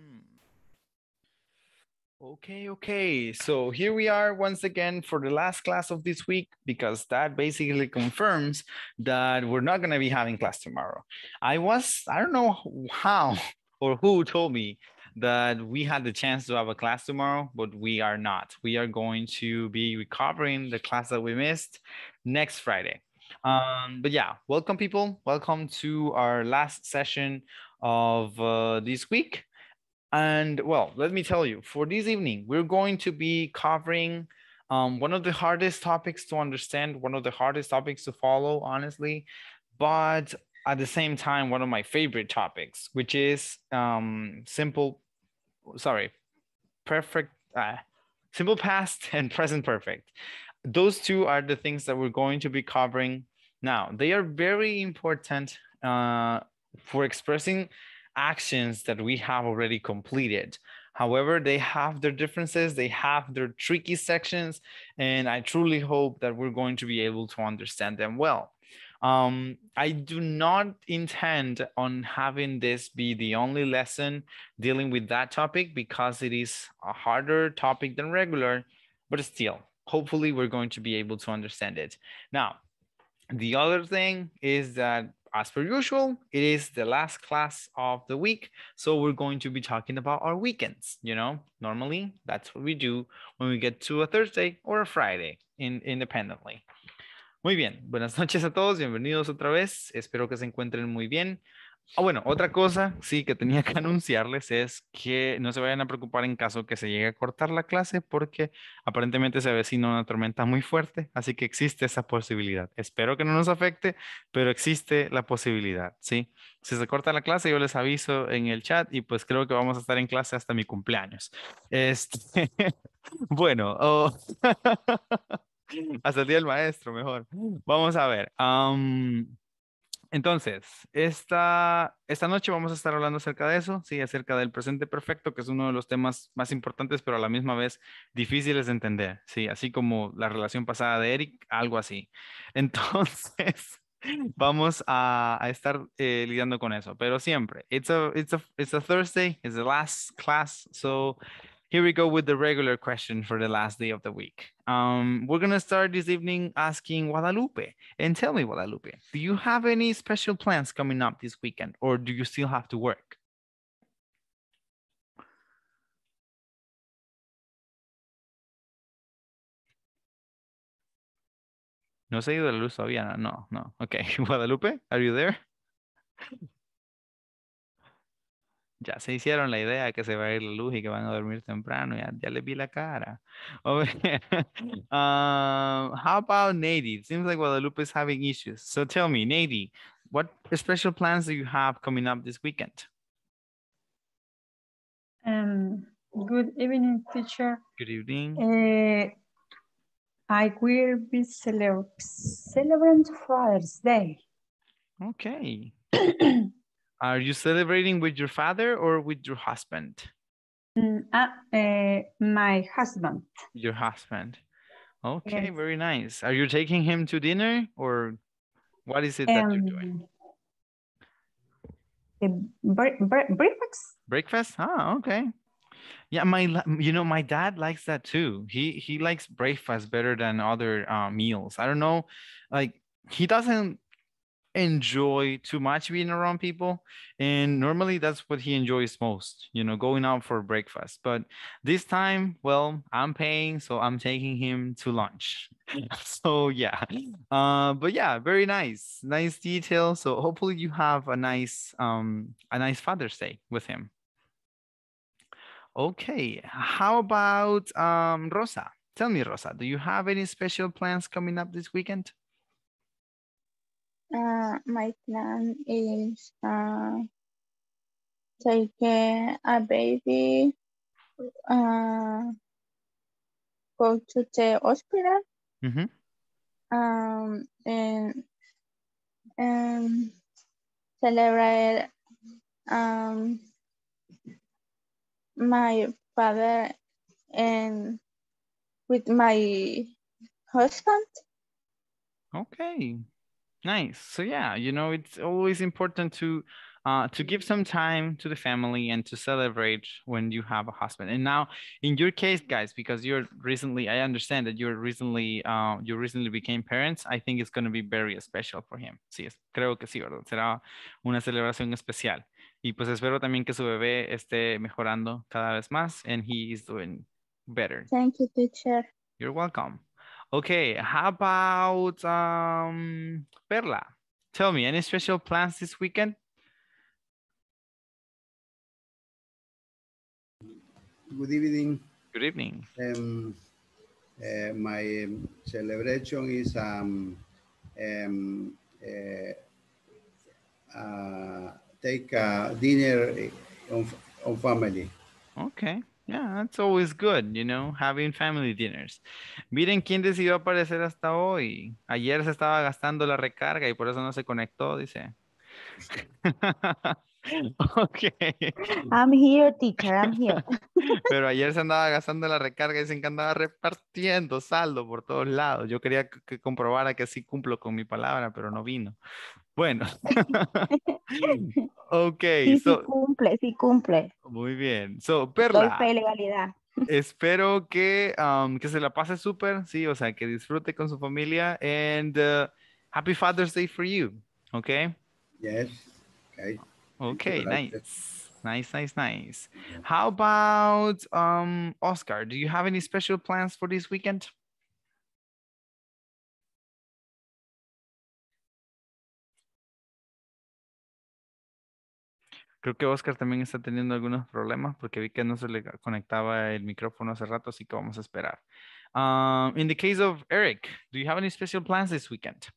Hmm. Okay, okay. So here we are once again for the last class of this week because that basically confirms that we're not going to be having class tomorrow. I was, I don't know how or who told me that we had the chance to have a class tomorrow, but we are not. We are going to be recovering the class that we missed next Friday. Um, but yeah, welcome people. Welcome to our last session of uh, this week. And well, let me tell you, for this evening, we're going to be covering um, one of the hardest topics to understand, one of the hardest topics to follow, honestly, but at the same time, one of my favorite topics, which is um, simple, sorry, perfect, uh, simple past and present perfect. Those two are the things that we're going to be covering now. They are very important uh, for expressing actions that we have already completed. However, they have their differences, they have their tricky sections, and I truly hope that we're going to be able to understand them well. Um, I do not intend on having this be the only lesson dealing with that topic because it is a harder topic than regular, but still, hopefully we're going to be able to understand it. Now, the other thing is that as per usual, it is the last class of the week. So we're going to be talking about our weekends. You know, normally that's what we do when we get to a Thursday or a Friday in, independently. Muy bien, buenas noches a todos, bienvenidos otra vez. Espero que se encuentren muy bien. Ah, bueno, otra cosa, sí, que tenía que anunciarles es que no se vayan a preocupar en caso que se llegue a cortar la clase porque aparentemente se avecina una tormenta muy fuerte, así que existe esa posibilidad. Espero que no nos afecte, pero existe la posibilidad, ¿sí? Si se corta la clase, yo les aviso en el chat y pues creo que vamos a estar en clase hasta mi cumpleaños. Este, bueno, oh, hasta el día del maestro, mejor. Vamos a ver. Entonces, esta, esta noche vamos a estar hablando acerca de eso, sí, acerca del presente perfecto, que es uno de los temas más importantes, pero a la misma vez difíciles de entender, sí, así como la relación pasada de Eric, algo así. Entonces, vamos a, a estar eh, lidiando con eso, pero siempre. It's a, it's a, it's a Thursday, it's the last class, so here we go with the regular question for the last day of the week. Um, we're going to start this evening asking Guadalupe. And tell me, Guadalupe, do you have any special plans coming up this weekend or do you still have to work? No se ha ido la luz todavía, no, no. Okay, Guadalupe, are you there? ya se hicieron la idea que se va a ir la luz y que van a dormir temprano, ya, ya les vi la cara. um, how about Nady? It seems like Guadalupe is having issues. So tell me, Nady, what special plans do you have coming up this weekend? Um, good evening, teacher. Good evening. Uh, I will be celebrating Father's Day. Okay. Are you celebrating with your father or with your husband? Mm, uh, uh, my husband. Your husband. Okay, yes. very nice. Are you taking him to dinner or what is it that you're doing? Um, eh, breakfast. Breakfast? Ah, okay. Yeah, my you know my dad likes that too. He he likes breakfast better than other uh, meals. I don't know, like he doesn't enjoy too much being around people and normally that's what he enjoys most you know going out for breakfast but this time well i'm paying so i'm taking him to lunch so yeah uh but yeah very nice nice detail so hopefully you have a nice um a nice father's day with him okay how about um rosa tell me rosa do you have any special plans coming up this weekend my plan is uh, take a baby, go to the hospital, mm -hmm. um, and um, celebrate um, my father and with my husband. Okay, Nice. So yeah, you know, it's always important to uh, to give some time to the family and to celebrate when you have a husband. And now, in your case, guys, because you're recently, I understand that you're recently, uh, you recently became parents. I think it's going to be very special for him. Sí, es, creo que sí, ¿verdad? Será una celebración especial. Y pues espero también que su bebé esté mejorando cada vez más and he is doing better. Thank you, teacher. You're welcome. Okay, how about um, Perla? Tell me, any special plans this weekend? Good evening. Good evening. Um, uh, my um, celebration is um, um, uh, uh, take a dinner uh, on, on family. Okay. Yeah, that's always good, you know, having family dinners. Miren quién decidió aparecer hasta hoy. Ayer se estaba gastando la recarga y por eso no se conectó, dice. okay. I'm here, teacher, I'm here. Pero ayer se andaba gastando la recarga y se andaba repartiendo saldo por todos lados. Yo quería que comprobara que sí cumplo con mi palabra, pero no vino. Bueno. ok. Sí, so, sí cumple, sí cumple. Muy bien. So, Perla. Soy legalidad. espero que, um, que se la pase súper, sí, o sea, que disfrute con su familia. And uh, happy Father's Day for you. Ok. Yes. Okay. Okay, nice. Nice, nice, nice. How about um, Oscar? Do you have any special plans for this weekend? Creo que Oscar también está teniendo algunos problemas porque vi que no se le conectaba el micrófono hace rato, así que vamos a esperar. Um, in the case of Eric, do you have any special plans this weekend?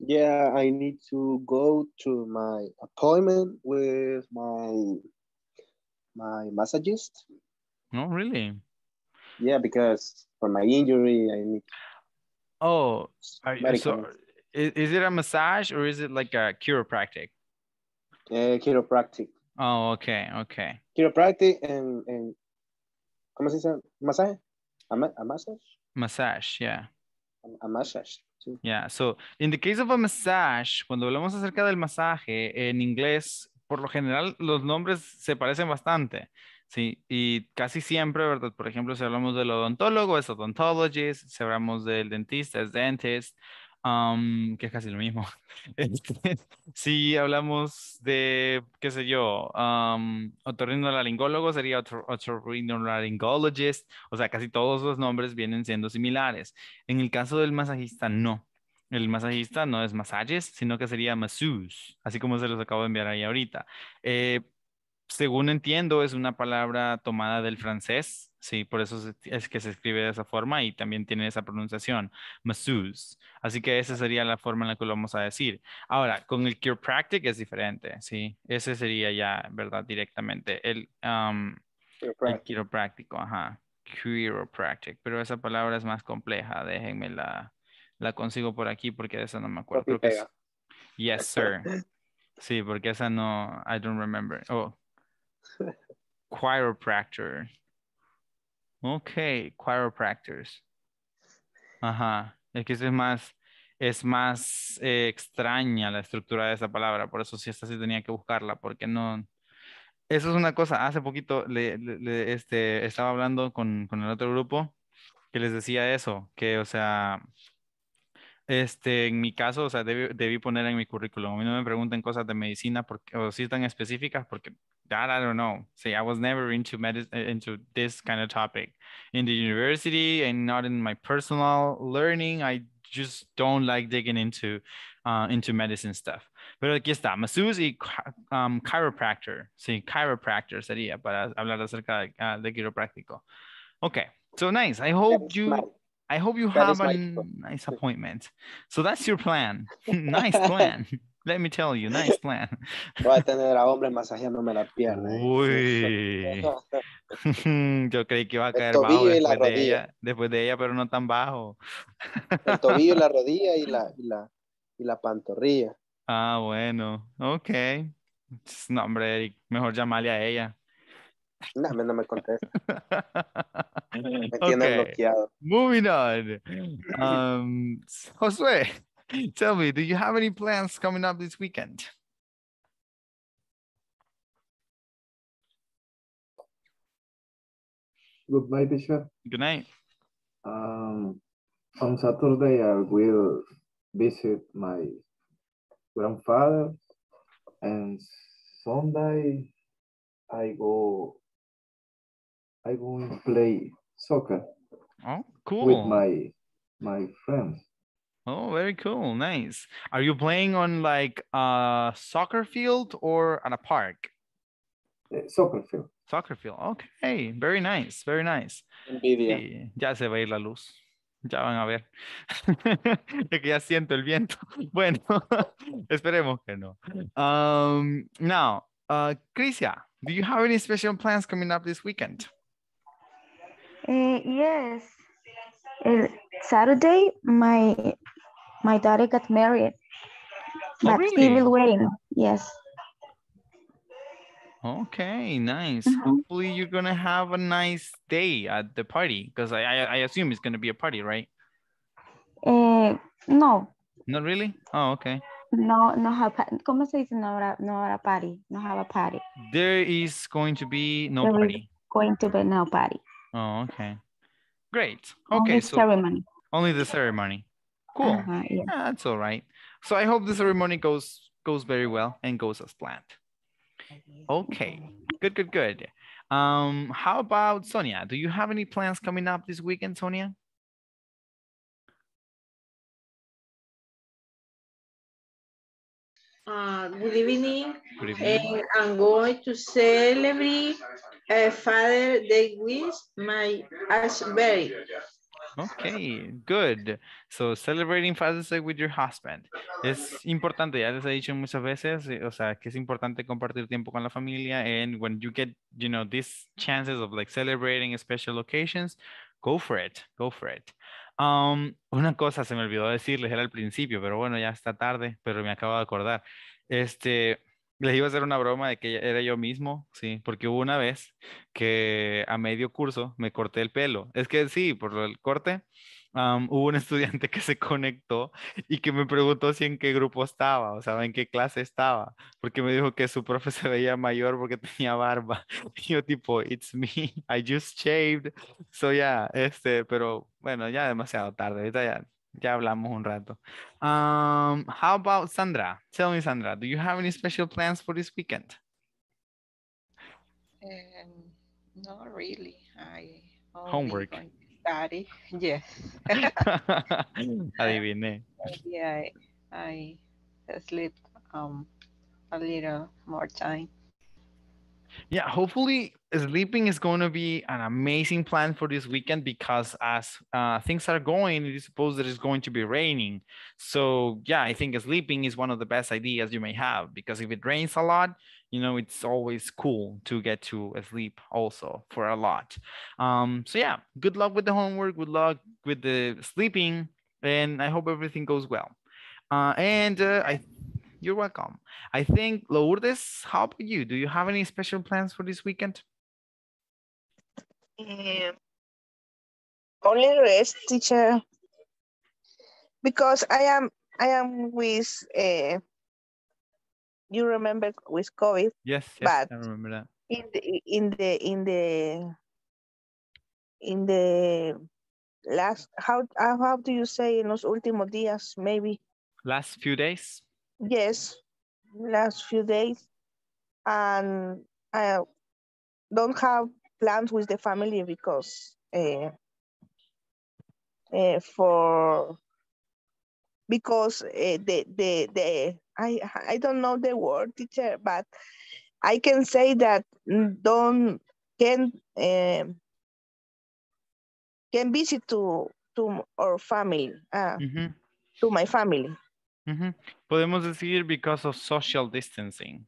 Yeah, I need to go to my appointment with my my massagist. Oh really? Yeah, because for my injury, I need. Oh, so is, is it a massage or is it like a chiropractic? Eh, chiropractic. Oh, ok, ok. Chiropractic en, en ¿cómo se dice? Masaje. A, a massage? Massage, yeah. A, massage. Sí. Yeah, so in the case of a massage, cuando hablamos acerca del masaje en inglés, por lo general los nombres se parecen bastante. Sí, y casi siempre, ¿verdad? Por ejemplo, si hablamos del odontólogo, es odontologist, si hablamos del dentista, es dentist, que es casi lo mismo. si este, hablamos de, qué sé yo, um, otorrinolaringólogo sería otro o sea, casi todos los nombres vienen siendo similares. En el caso del masajista, no. El masajista no es masajes, sino que sería masus así como se los acabo de enviar ahí ahorita. Eh, según entiendo, es una palabra tomada del francés, sí, por eso es que se escribe de esa forma y también tiene esa pronunciación, masseuse. Así que esa sería la forma en la que lo vamos a decir. Ahora, con el chiropractic es diferente, sí, ese sería ya, ¿verdad? Directamente, el, quiropráctico, ajá, chiropractic, pero esa palabra es más compleja, déjenme la, la consigo por aquí porque esa no me acuerdo. Yes, sir. Sí, porque esa no, I don't remember. Oh, Chiropractor. Ok, chiropractors. Ajá, es que es más, es más eh, extraña la estructura de esa palabra, por eso sí, esta sí tenía que buscarla, porque no... Eso es una cosa, hace poquito le, este, estaba hablando con, el otro grupo que les decía eso, que o sea, este, en mi caso, o sea, debí, poner en mi currículum. A mí no me pregunten cosas de medicina porque, o si están específicas porque that i don't know see i was never into medicine uh, into this kind of topic in the university and not in my personal learning i just don't like digging into uh, into medicine stuff But aquí that? masseuse y um, chiropractor See, chiropractor sería para hablar acerca de, uh, de quiropráctico okay so nice i hope you I hope you that have a nice appointment. So that's your plan. nice plan. Let me tell you, nice plan. Voy a tener a hombres masajeándome la pierna. ¿eh? Uy. Yo creí que iba a caer bajo después de, ella, pero no tan bajo. El tobillo, la rodilla y la, y la, pantorrilla. Ah, bueno. Ok. No, hombre, mejor llamarle a ella. No, no me contesta. me tiene bloqueado. Moving on. Um, Josué. Tell me, do you have any plans coming up this weekend? Good night, teacher. Good night. Um, on Saturday, I will visit my grandfather, and Sunday, I go. I go and play soccer. Oh, cool! With my my friends. Oh, very cool. Nice. Are you playing on like a soccer field or on a park? Uh, soccer field. Soccer field. Okay. Very nice. Very nice. Envidia. Sí, ya se va a ir la luz. Ya van a ver. es que ya siento el viento. Bueno, esperemos que no. Um, now, uh, Crisia, do you have any special plans coming up this weekend? Uh, yes. Uh, Saturday, my my daughter got married, but oh, really? still waiting. Yes. Okay, nice. Mm -hmm. Hopefully you're gonna have a nice day at the party because I, I, I assume it's gonna be a party, right? Uh, no. Not really. Oh, okay. No, no have ¿Cómo se dice no habrá no habrá party? No have a party. There is going to be no there party. going to be no party. Oh, okay. Great. Okay, only so ceremony. Only the ceremony. Cool. Uh-huh, yeah. yeah. that's all right. So I hope the ceremony goes goes very well and goes as planned. Okay, good, good, good. Um, how about Sonia? Do you have any plans coming up this weekend, Sonia? Uh, good evening, good evening. And I'm going to celebrate uh, Father Day with my Ashbury Okay, good. So celebrating Father's Day with your husband. Es importante, ya les he dicho muchas veces, eh, o sea, que es importante compartir tiempo con la familia and when you get, you know, these chances of like celebrating special occasions, go for it, go for it. Um, una cosa se me olvidó decirles, era al principio, pero bueno, ya está tarde, pero me acabo de acordar. Este, les iba a hacer una broma de que era yo mismo, sí, porque hubo una vez que a medio curso me corté el pelo. Es que sí, por el corte, hubo un estudiante que se conectó y que me preguntó si en qué grupo estaba, o sea, en qué clase estaba, porque me dijo que su profe se veía mayor porque tenía barba. Y yo tipo, it's me, I just shaved. So ya, yeah, este, pero bueno, ya demasiado tarde, ahorita ya Ya hablamos un rato. Um, how about Sandra? Tell me, Sandra, do you have any special plans for this weekend? Um, not really. I Homework. Study. Yes. Uh, Adiviné. Yeah, I, I sleep um, a little more time. Yeah, hopefully sleeping is going to be an amazing plan for this weekend because as uh, things are going, it is supposed that it's going to be raining. So yeah, I think sleeping is one of the best ideas you may have because if it rains a lot, you know it's always cool to get to sleep also for a lot. Um, so yeah, good luck with the homework. Good luck with the sleeping, and I hope everything goes well. Uh, and uh, I you're welcome. I think, Lourdes, how about you? Do you have any special plans for this weekend? Um, only rest, teacher. Because I am I am with uh, you remember with COVID. Yes, yes but I remember that. In the in the in the in the last how how do you say in los últimos días maybe last few days Yes, last few days, and I don't have plans with the family because uh, uh, for because uh, the the the I I don't know the word teacher, but I can say that don't can can visit to to our family uh, mm -hmm. to my family. Podemos decir because of social distancing.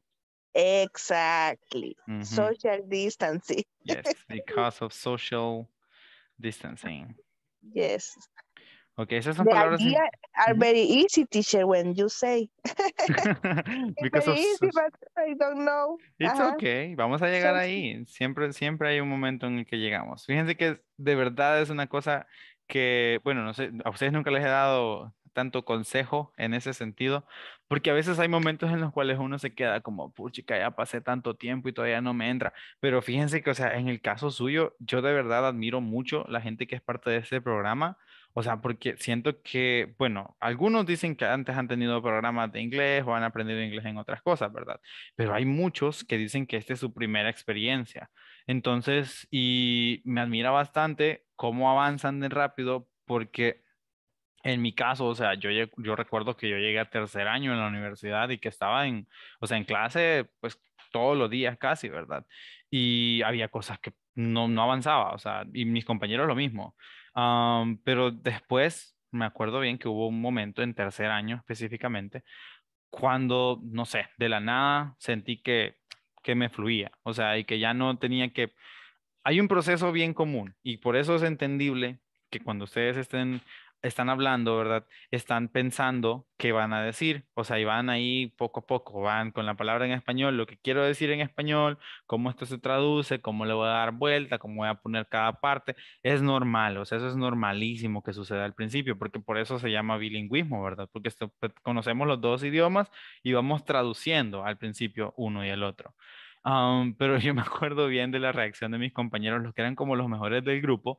Exactly. Social distancing. yes, because of social distancing. Yes. Okay, esas son palabras. Idea are ah, very easy, teacher, when you say. because of... easy, but I don't know. It's okay, vamos a llegar ahí. Siempre, siempre hay un momento en el que llegamos. Fíjense que de verdad es una cosa que, bueno, no sé, a ustedes nunca les he dado tanto consejo en ese sentido, porque a veces hay momentos en los cuales uno se queda como, puchica, ya pasé tanto tiempo y todavía no me entra, pero fíjense que, o sea, en el caso suyo, yo de verdad admiro mucho la gente que es parte de este programa, o sea, porque siento que, bueno, algunos dicen que antes han tenido programas de inglés o han aprendido inglés en otras cosas, ¿verdad? Pero hay muchos que dicen que esta es su primera experiencia. Entonces, y me admira bastante cómo avanzan de rápido porque en mi caso, o sea, yo, yo recuerdo que yo llegué a tercer año en la universidad y que estaba en, o sea, en clase, pues todos los días casi, ¿verdad? Y había cosas que no, no avanzaba, o sea, y mis compañeros lo mismo. pero después, me acuerdo bien que hubo un momento en tercer año específicamente, cuando, no sé, de la nada sentí que, que me fluía, o sea, y que ya no tenía que... Hay un proceso bien común y por eso es entendible que cuando ustedes estén están hablando, ¿verdad? Están pensando qué van a decir, o sea, y van ahí poco a poco, van con la palabra en español, lo que quiero decir en español, cómo esto se traduce, cómo le voy a dar vuelta, cómo voy a poner cada parte, es normal, o sea, eso es normalísimo que suceda al principio, porque por eso se llama bilingüismo, ¿verdad? Porque pues, conocemos los dos idiomas y vamos traduciendo al principio uno y el otro. pero yo me acuerdo bien de la reacción de mis compañeros, los que eran como los mejores del grupo,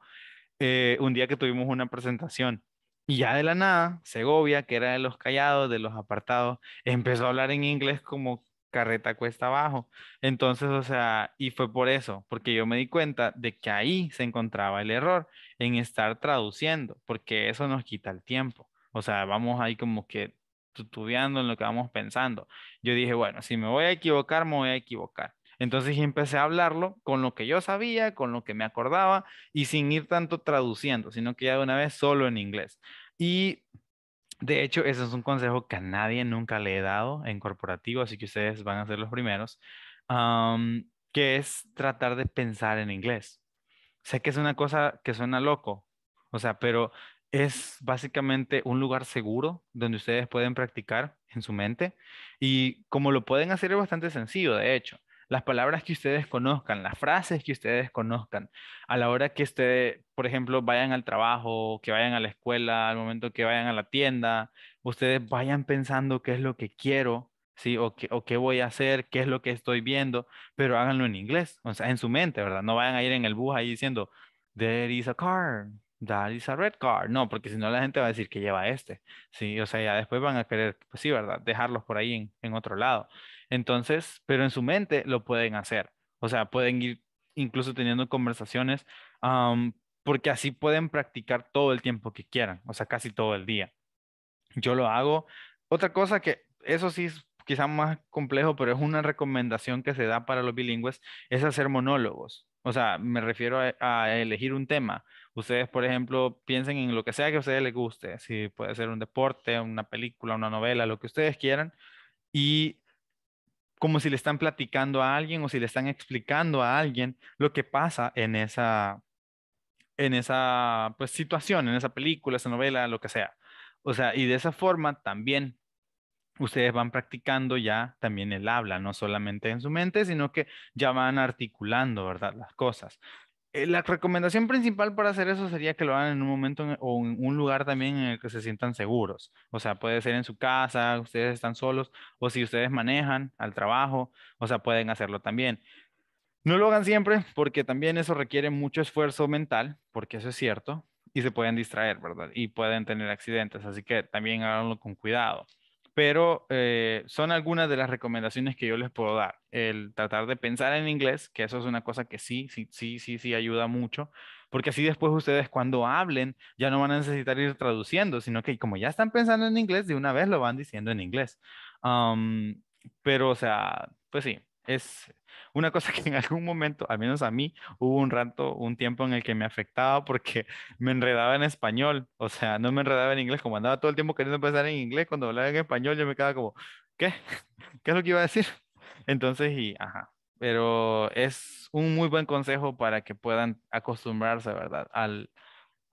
eh, un día que tuvimos una presentación y ya de la nada, Segovia, que era de los callados, de los apartados, empezó a hablar en inglés como carreta cuesta abajo. Entonces, o sea, y fue por eso, porque yo me di cuenta de que ahí se encontraba el error en estar traduciendo, porque eso nos quita el tiempo. O sea, vamos ahí como que tutubeando en lo que vamos pensando. Yo dije, bueno, si me voy a equivocar, me voy a equivocar. Entonces empecé a hablarlo con lo que yo sabía, con lo que me acordaba y sin ir tanto traduciendo, sino que ya de una vez solo en inglés. Y de hecho, ese es un consejo que a nadie nunca le he dado en corporativo, así que ustedes van a ser los primeros, que es tratar de pensar en inglés. Sé que es una cosa que suena loco, o sea, pero es básicamente un lugar seguro donde ustedes pueden practicar en su mente y como lo pueden hacer es bastante sencillo, de hecho las palabras que ustedes conozcan, las frases que ustedes conozcan, a la hora que ustedes, por ejemplo, vayan al trabajo, que vayan a la escuela, al momento que vayan a la tienda, ustedes vayan pensando qué es lo que quiero, ¿sí? O, o qué voy a hacer, qué es lo que estoy viendo, pero háganlo en inglés, o sea, en su mente, ¿verdad? No vayan a ir en el bus ahí diciendo, there is a car, that is a red card. No, porque si no la gente va a decir que lleva este. Sí, o sea, ya después van a querer, pues sí, ¿verdad? Dejarlos por ahí en, otro lado. Entonces, pero en su mente lo pueden hacer. O sea, pueden ir incluso teniendo conversaciones, porque así pueden practicar todo el tiempo que quieran, o sea, casi todo el día. Yo lo hago. Otra cosa que, eso sí es quizá más complejo, pero es una recomendación que se da para los bilingües, es hacer monólogos. O sea, me refiero a, elegir un tema. Ustedes, por ejemplo, piensen en lo que sea que a ustedes les guste, si puede ser un deporte, una película, una novela, lo que ustedes quieran, y como si le están platicando a alguien o si le están explicando a alguien lo que pasa en esa, en esa pues, situación, en esa película, esa novela, lo que sea. O sea, y de esa forma también ustedes van practicando ya también el habla, no solamente en su mente, sino que ya van articulando, ¿verdad? Las cosas. Eh, la recomendación principal para hacer eso sería que lo hagan en un momento e, o en un lugar también en el que se sientan seguros. O sea, puede ser en su casa, ustedes están solos, o si ustedes manejan al trabajo, o sea, pueden hacerlo también. No lo hagan siempre porque también eso requiere mucho esfuerzo mental, porque eso es cierto, y se pueden distraer, ¿verdad? Y pueden tener accidentes, así que también háganlo con cuidado pero eh, son algunas de las recomendaciones que yo les puedo dar. El tratar de pensar en inglés, que eso es una cosa que sí, sí, sí, sí, sí ayuda mucho, porque así después ustedes cuando hablen ya no van a necesitar ir traduciendo, sino que como ya están pensando en inglés, de una vez lo van diciendo en inglés. pero, o sea, pues sí, es una cosa que en algún momento, al menos a mí, hubo un rato, un tiempo en el que me afectaba porque me enredaba en español, o sea, no me enredaba en inglés, como andaba todo el tiempo queriendo empezar en inglés, cuando hablaba en español yo me quedaba como, ¿qué? ¿Qué es lo que iba a decir? Entonces, y, ajá, pero es un muy buen consejo para que puedan acostumbrarse, ¿verdad? Al,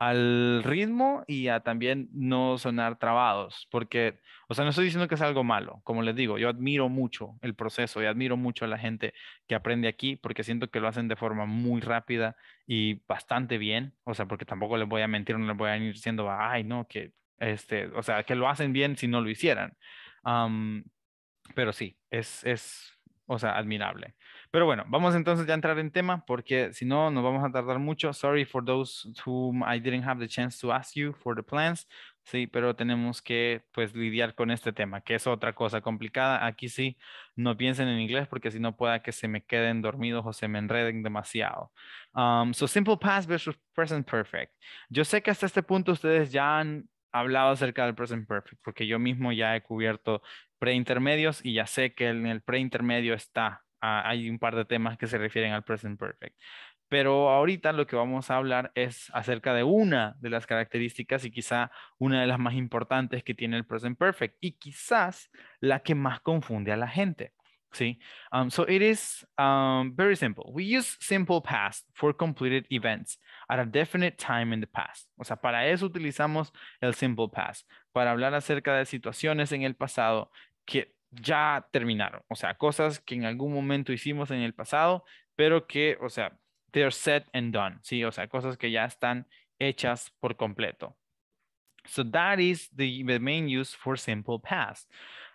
al ritmo y a también no sonar trabados, porque, o sea, no estoy diciendo que es algo malo, como les digo, yo admiro mucho el proceso y admiro mucho a la gente que aprende aquí, porque siento que lo hacen de forma muy rápida y bastante bien, o sea, porque tampoco les voy a mentir, no les voy a ir diciendo, ay, no, que, este, o sea, que lo hacen bien si no lo hicieran. pero sí, es, es, o sea, admirable. Pero bueno, vamos entonces ya a entrar en tema porque si no nos vamos a tardar mucho. Sorry for those whom I didn't have the chance to ask you for the plans. Sí, pero tenemos que pues lidiar con este tema, que es otra cosa complicada. Aquí sí, no piensen en inglés porque si no pueda que se me queden dormidos o se me enreden demasiado. Um, so simple past versus present perfect. Yo sé que hasta este punto ustedes ya han hablado acerca del present perfect porque yo mismo ya he cubierto preintermedios y ya sé que en el preintermedio está hay un par de temas que se refieren al present perfect. Pero ahorita lo que vamos a hablar es acerca de una de las características y quizá una de las más importantes que tiene el present perfect y quizás la que más confunde a la gente. ¿Sí? Um, so it is um, very simple. We use simple past for completed events at a definite time in the past. O sea, para eso utilizamos el simple past, para hablar acerca de situaciones en el pasado que ya terminaron. O sea, cosas que en algún momento hicimos en el pasado, pero que, o sea, they're set and done, ¿sí? O sea, cosas que ya están hechas por completo. So that is the, main use for simple past.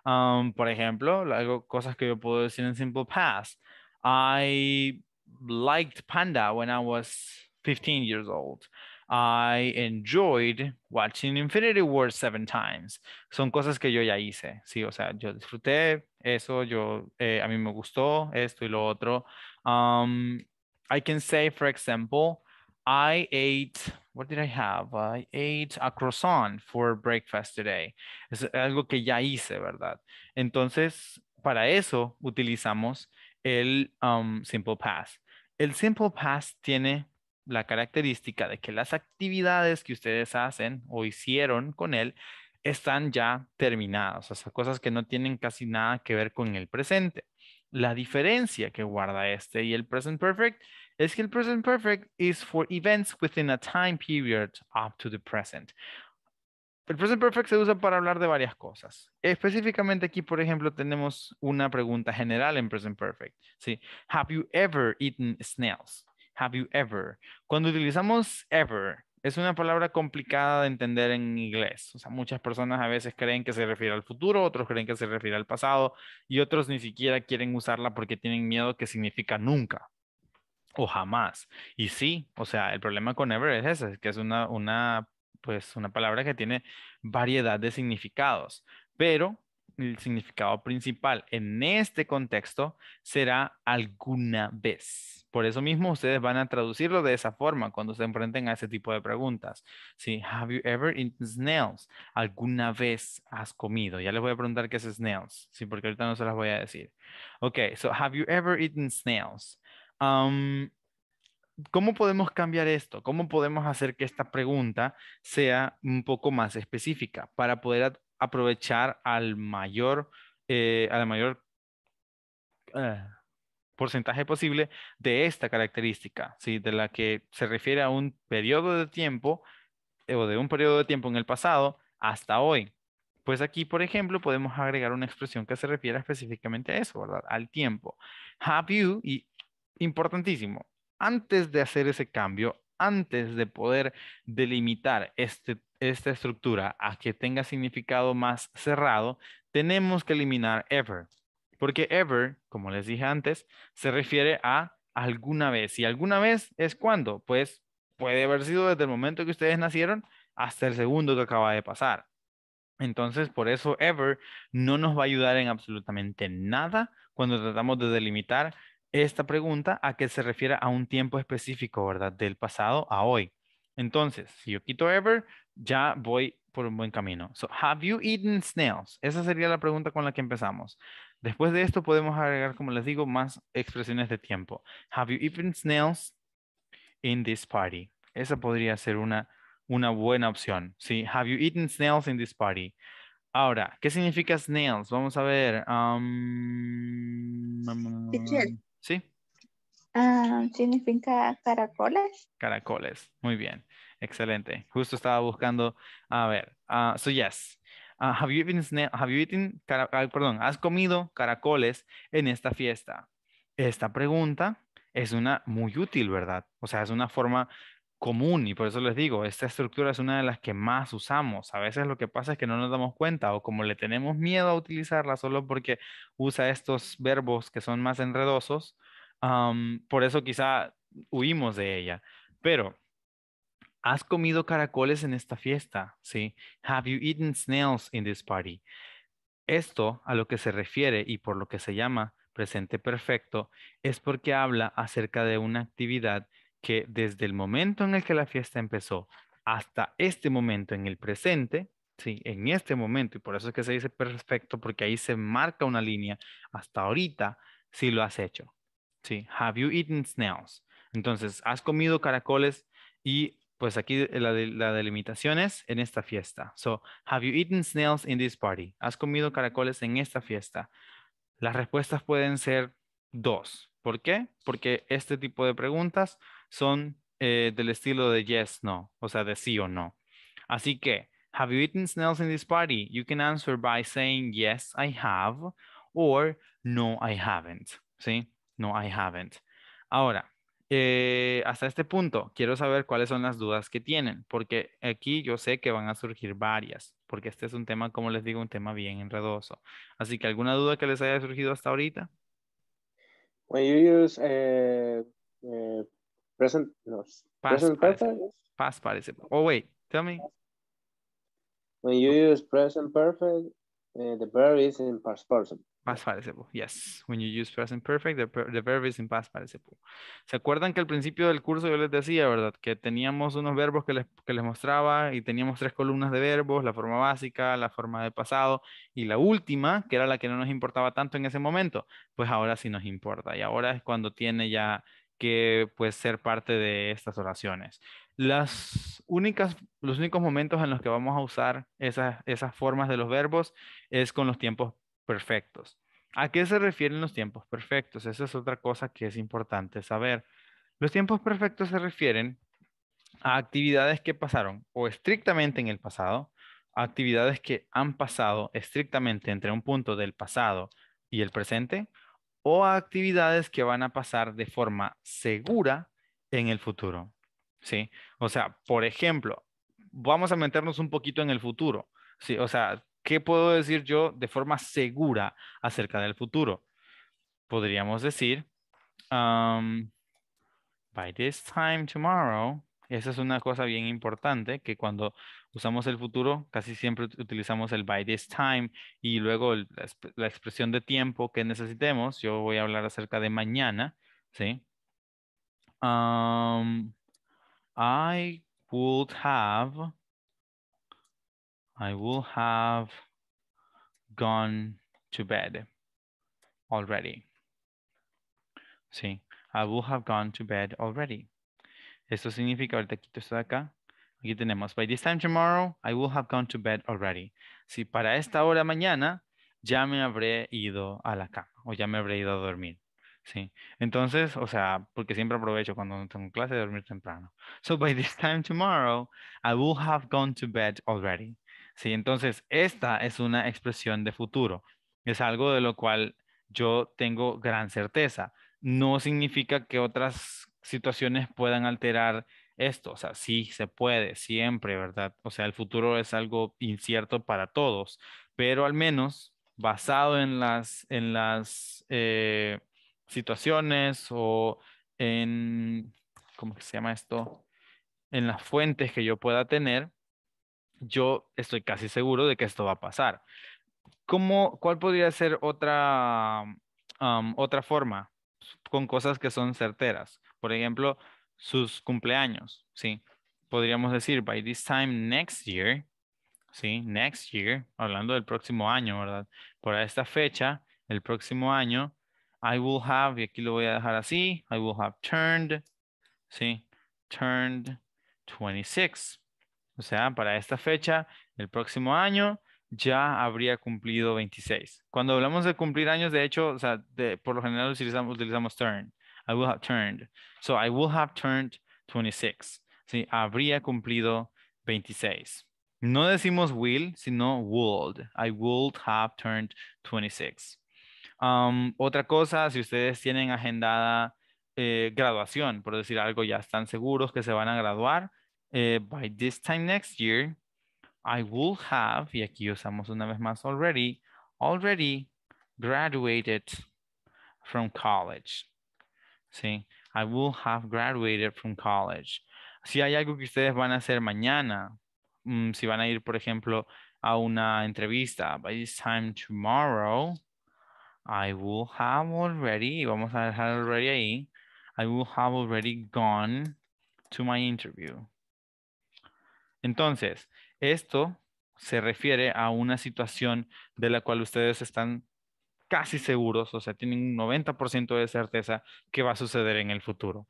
Um, por ejemplo, algo, cosas que yo puedo decir en simple past. I liked Panda when I was 15 years old. I enjoyed watching Infinity War seven times. Son cosas que yo ya hice, sí, o sea, yo disfruté eso, yo, eh, a mí me gustó esto y lo otro. Um, I can say, for example, I ate, what did I have? I ate a croissant for breakfast today. Es algo que ya hice, ¿verdad? Entonces, para eso utilizamos el um, Simple Past. El Simple Past tiene la característica de que las actividades que ustedes hacen o hicieron con él están ya terminadas, o sea, cosas que no tienen casi nada que ver con el presente. La diferencia que guarda este y el present perfect es que el present perfect is for events within a time period up to the present. El present perfect se usa para hablar de varias cosas. Específicamente aquí, por ejemplo, tenemos una pregunta general en present perfect. Have you ever eaten snails? have you ever? Cuando utilizamos ever, es una palabra complicada de entender en inglés. O sea, muchas personas a veces creen que se refiere al futuro, otros creen que se refiere al pasado y otros ni siquiera quieren usarla porque tienen miedo que significa nunca o jamás. Y sí, o sea, el problema con ever es ese, que es una, una, pues una palabra que tiene variedad de significados, pero el significado principal en este contexto será alguna vez por eso mismo ustedes van a traducirlo de esa forma cuando se enfrenten a ese tipo de preguntas. Sí, have you ever eaten snails? ¿Alguna vez has comido? Ya les voy a preguntar qué es snails, sí, porque ahorita no se las voy a decir. Ok, so have you ever eaten snails? ¿Cómo podemos cambiar esto? ¿Cómo podemos hacer que esta pregunta sea un poco más específica para poder aprovechar al mayor, eh, mayor... Eh, porcentaje posible de esta característica, ¿sí? de la que se refiere a un periodo de tiempo eh, o de un periodo de tiempo en el pasado hasta hoy. Pues aquí, por ejemplo, podemos agregar una expresión que se refiere específicamente a eso, ¿verdad? Al tiempo. Have you, y importantísimo, antes de hacer ese cambio, antes de poder delimitar este, esta estructura a que tenga significado más cerrado, tenemos que eliminar ever. Porque ever, como les dije antes, se refiere a alguna vez. ¿Y alguna vez es cuándo? Pues puede haber sido desde el momento que ustedes nacieron hasta el segundo que acaba de pasar. Entonces, por eso ever no nos va a ayudar en absolutamente nada cuando tratamos de delimitar esta pregunta a que se refiera a un tiempo específico, ¿verdad? Del pasado a hoy. Entonces, si yo quito ever, ya voy por un buen camino. So, have you eaten snails? Esa sería la pregunta con la que empezamos. Después de esto podemos agregar, como les digo, más expresiones de tiempo. Have you eaten snails in this party? Esa podría ser una, una buena opción. ¿sí? Have you eaten snails in this party? Ahora, ¿qué significa snails? Vamos a ver. Um... ¿Sí? Ah, significa caracoles. Caracoles, muy bien. Excelente. Justo estaba buscando. A ver. Ah, so yes, perdón, ¿has comido caracoles en esta fiesta? Esta pregunta es una muy útil, ¿verdad? O sea, es una forma común y por eso les digo, esta estructura es una de las que más usamos. A veces lo que pasa es que no nos damos cuenta o como le tenemos miedo a utilizarla solo porque usa estos verbos que son más enredosos, por eso quizá huimos de ella. Pero ¿Has comido caracoles en esta fiesta? ¿Sí? Have you eaten snails in this party? Esto a lo que se refiere y por lo que se llama presente perfecto es porque habla acerca de una actividad que desde el momento en el que la fiesta empezó hasta este momento en el presente, sí, en este momento, y por eso es que se dice perfecto, porque ahí se marca una línea hasta ahorita, si lo has hecho. Sí, have you eaten snails? Entonces, has comido caracoles y pues aquí eh, la, delimitación es en esta fiesta. So, have you eaten snails in this party? ¿Has comido caracoles en esta fiesta? Las respuestas pueden ser dos. ¿Por qué? Porque este tipo de preguntas son eh, del estilo de yes, no, o sea, de sí o no. Así que, have you eaten snails in this party? You can answer by saying yes, I have, or no, I haven't. ¿Sí? No, I haven't. Ahora, eh, hasta este punto, quiero saber cuáles son las dudas que tienen, porque aquí yo sé que van a surgir varias, porque este es un tema, como les digo, un tema bien enredoso. Así que, ¿alguna duda que les haya surgido hasta ahorita? When you use present, perfect. Oh, wait, tell me. When you use present perfect, eh, the verb is in past person Past participle, yes. When you use present perfect, the, the verb is in past participle. ¿Se acuerdan que al principio del curso yo les decía, verdad? Que teníamos unos verbos que les, que les mostraba y teníamos tres columnas de verbos, la forma básica, la forma de pasado y la última, que era la que no nos importaba tanto en ese momento. Pues ahora sí nos importa y ahora es cuando tiene ya que pues ser parte de estas oraciones. Las únicas, los únicos momentos en los que vamos a usar esas, esas formas de los verbos es con los tiempos perfectos. ¿A qué se refieren los tiempos perfectos? Esa es otra cosa que es importante saber. Los tiempos perfectos se refieren a actividades que pasaron o estrictamente en el pasado, actividades que han pasado estrictamente entre un punto del pasado y el presente, o actividades que van a pasar de forma segura en el futuro. ¿Sí? O sea, por ejemplo, vamos a meternos un poquito en el futuro. Sí, o sea, ¿Qué puedo decir yo de forma segura acerca del futuro? Podríamos decir, um, by this time tomorrow, esa es una cosa bien importante, que cuando usamos el futuro, casi siempre utilizamos el by this time y luego la, expresión de tiempo que necesitemos. Yo voy a hablar acerca de mañana, ¿sí? Um, I would have I will have gone to bed already. Sí, I will have gone to bed already. Esto significa, ahorita quito esto de acá. Aquí tenemos, by this time tomorrow, I will have gone to bed already. Sí. para esta hora mañana, ya me habré ido a la cama o ya me habré ido a dormir. Sí, entonces, o sea, porque siempre aprovecho cuando tengo clase de dormir temprano. So by this time tomorrow, I will have gone to bed already. ¿sí? Entonces, esta es una expresión de futuro. Es algo de lo cual yo tengo gran certeza. No significa que otras situaciones puedan alterar esto. O sea, sí se puede, siempre, ¿verdad? O sea, el futuro es algo incierto para todos, pero al menos basado en las, en las eh, situaciones o en, ¿cómo se llama esto? En las fuentes que yo pueda tener, yo estoy casi seguro de que esto va a pasar. ¿Cuál podría ser otra, otra forma con cosas que son certeras? Por ejemplo, sus cumpleaños, ¿sí? Podríamos decir, by this time next year, ¿sí? Next year, hablando del próximo año, ¿verdad? Por esta fecha, el próximo año, I will have, y aquí lo voy a dejar así, I will have turned, ¿sí? Turned 26. O sea, para esta fecha, el próximo año, ya habría cumplido 26. Cuando hablamos de cumplir años, de hecho, por lo general utilizamos, utilizamos turn. I will have turned. So I will have turned 26. Sí, habría cumplido 26. No decimos will, sino would. I would have turned 26. Um, otra cosa, si ustedes tienen agendada eh, graduación, por decir algo, ya están seguros que se van a graduar, eh, by this time next year, I will have, y aquí usamos una vez más already, already graduated from college. ¿Sí? I will have graduated from college. Si hay algo que ustedes van a hacer mañana, um, si van a ir, por ejemplo, a una entrevista, by this time tomorrow, I will have already, vamos a dejar already ahí, I will have already gone to my interview. Entonces, esto se refiere a una situación de la cual ustedes están casi seguros, o sea, tienen un 90% de certeza que va a suceder en el futuro.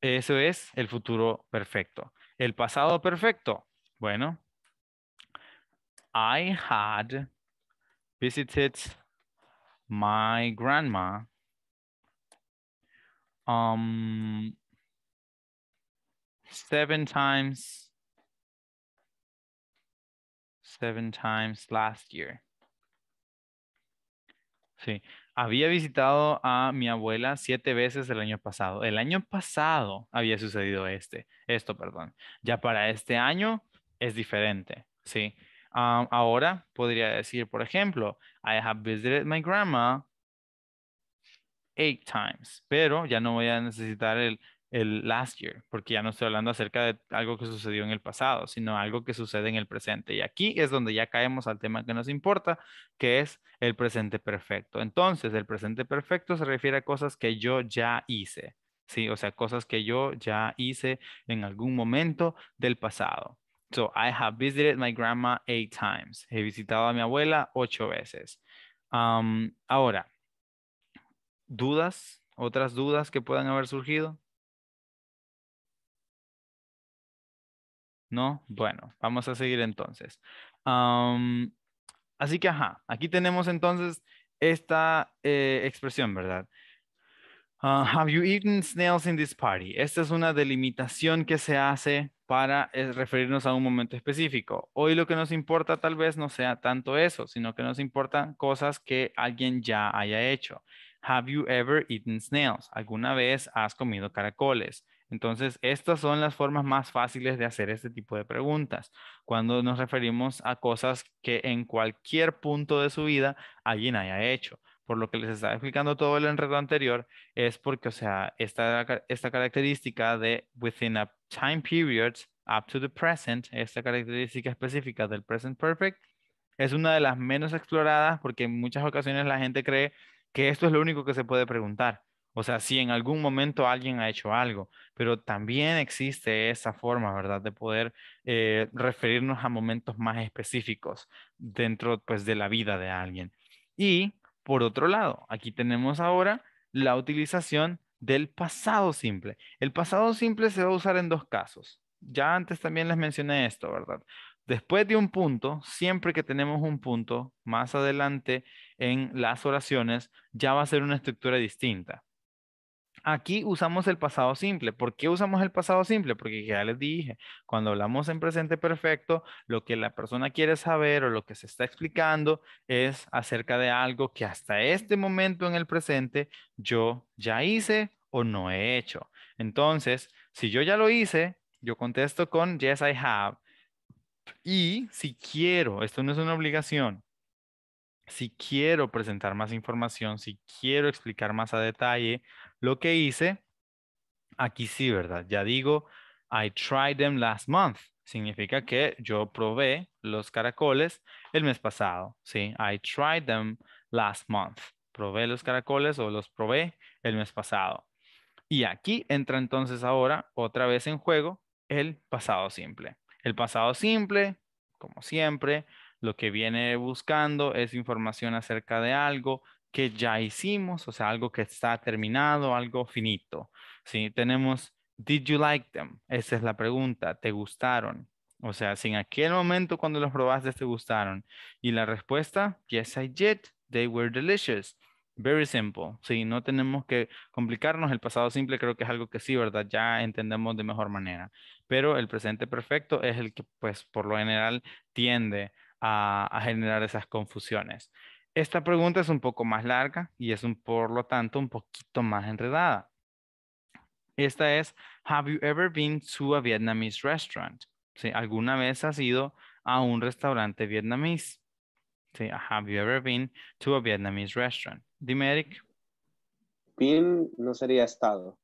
Eso es el futuro perfecto. El pasado perfecto. Bueno, I had visited my grandma um, seven times seven times last year. Sí, había visitado a mi abuela siete veces el año pasado. El año pasado había sucedido este, esto, perdón. Ya para este año es diferente, sí. Ah, ahora podría decir, por ejemplo, I have visited my grandma eight times, pero ya no voy a necesitar el el last year, porque ya no estoy hablando acerca de algo que sucedió en el pasado, sino algo que sucede en el presente. Y aquí es donde ya caemos al tema que nos importa, que es el presente perfecto. Entonces, el presente perfecto se refiere a cosas que yo ya hice, ¿sí? O sea, cosas que yo ya hice en algún momento del pasado. So, I have visited my grandma eight times. He visitado a mi abuela ocho veces. ahora, ¿dudas? ¿Otras dudas que puedan haber surgido? ¿no? Bueno, vamos a seguir entonces. así que, ajá, aquí tenemos entonces esta eh, expresión, ¿verdad? Ah, have you eaten snails in this party? Esta es una delimitación que se hace para eh, referirnos a un momento específico. Hoy lo que nos importa tal vez no sea tanto eso, sino que nos importan cosas que alguien ya haya hecho. Have you ever eaten snails? ¿Alguna vez has comido caracoles? Entonces, estas son las formas más fáciles de hacer este tipo de preguntas, cuando nos referimos a cosas que en cualquier punto de su vida alguien haya hecho. Por lo que les estaba explicando todo el enredo anterior, es porque, o sea, esta, esta característica de within a time period up to the present, esta característica específica del present perfect, es una de las menos exploradas porque en muchas ocasiones la gente cree que esto es lo único que se puede preguntar o sea, si en algún momento alguien ha hecho algo, pero también existe esa forma, ¿verdad? De poder eh, referirnos a momentos más específicos dentro, pues, de la vida de alguien. Y, por otro lado, aquí tenemos ahora la utilización del pasado simple. El pasado simple se va a usar en dos casos. Ya antes también les mencioné esto, ¿verdad? Después de un punto, siempre que tenemos un punto, más adelante en las oraciones, ya va a ser una estructura distinta. Aquí usamos el pasado simple. ¿Por qué usamos el pasado simple? Porque ya les dije, cuando hablamos en presente perfecto, lo que la persona quiere saber o lo que se está explicando es acerca de algo que hasta este momento en el presente yo ya hice o no he hecho. Entonces, si yo ya lo hice, yo contesto con yes, I have. Y si quiero, esto no es una obligación, si quiero presentar más información, si quiero explicar más a detalle, lo que hice, aquí sí, ¿verdad? Ya digo, I tried them last month. Significa que yo probé los caracoles el mes pasado, ¿sí? I tried them last month. Probé los caracoles o los probé el mes pasado. Y aquí entra entonces ahora otra vez en juego el pasado simple. El pasado simple, como siempre, lo que viene buscando es información acerca de algo, que ya hicimos, o sea, algo que está terminado, algo finito. si Tenemos, did you like them? Esa es la pregunta, ¿te gustaron? O sea, si en aquel momento cuando los probaste te gustaron. Y la respuesta, yes, I did. They were delicious. Very simple. si no tenemos que complicarnos. El pasado simple creo que es algo que sí, ¿verdad? Ya entendemos de mejor manera. Pero el presente perfecto es el que, pues, por lo general tiende a generar esas confusiones. Esta pregunta es un poco más larga y es por lo tanto un poquito más enredada. Esta es, ¿Have you ever been to a Vietnamese restaurant? ¿Sí? ¿Alguna vez has ido a un restaurante vietnamés? ¿Sí? ¿Have you ever been to a Vietnamese restaurant? Dime, Eric. Been no sería estado.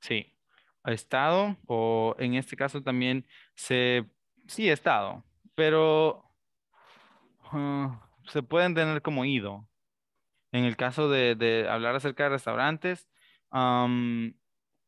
Sí, estado o en este caso también se... Sí, estado, pero... Ah, se pueden tener como ido. En el caso de, hablar acerca de restaurantes,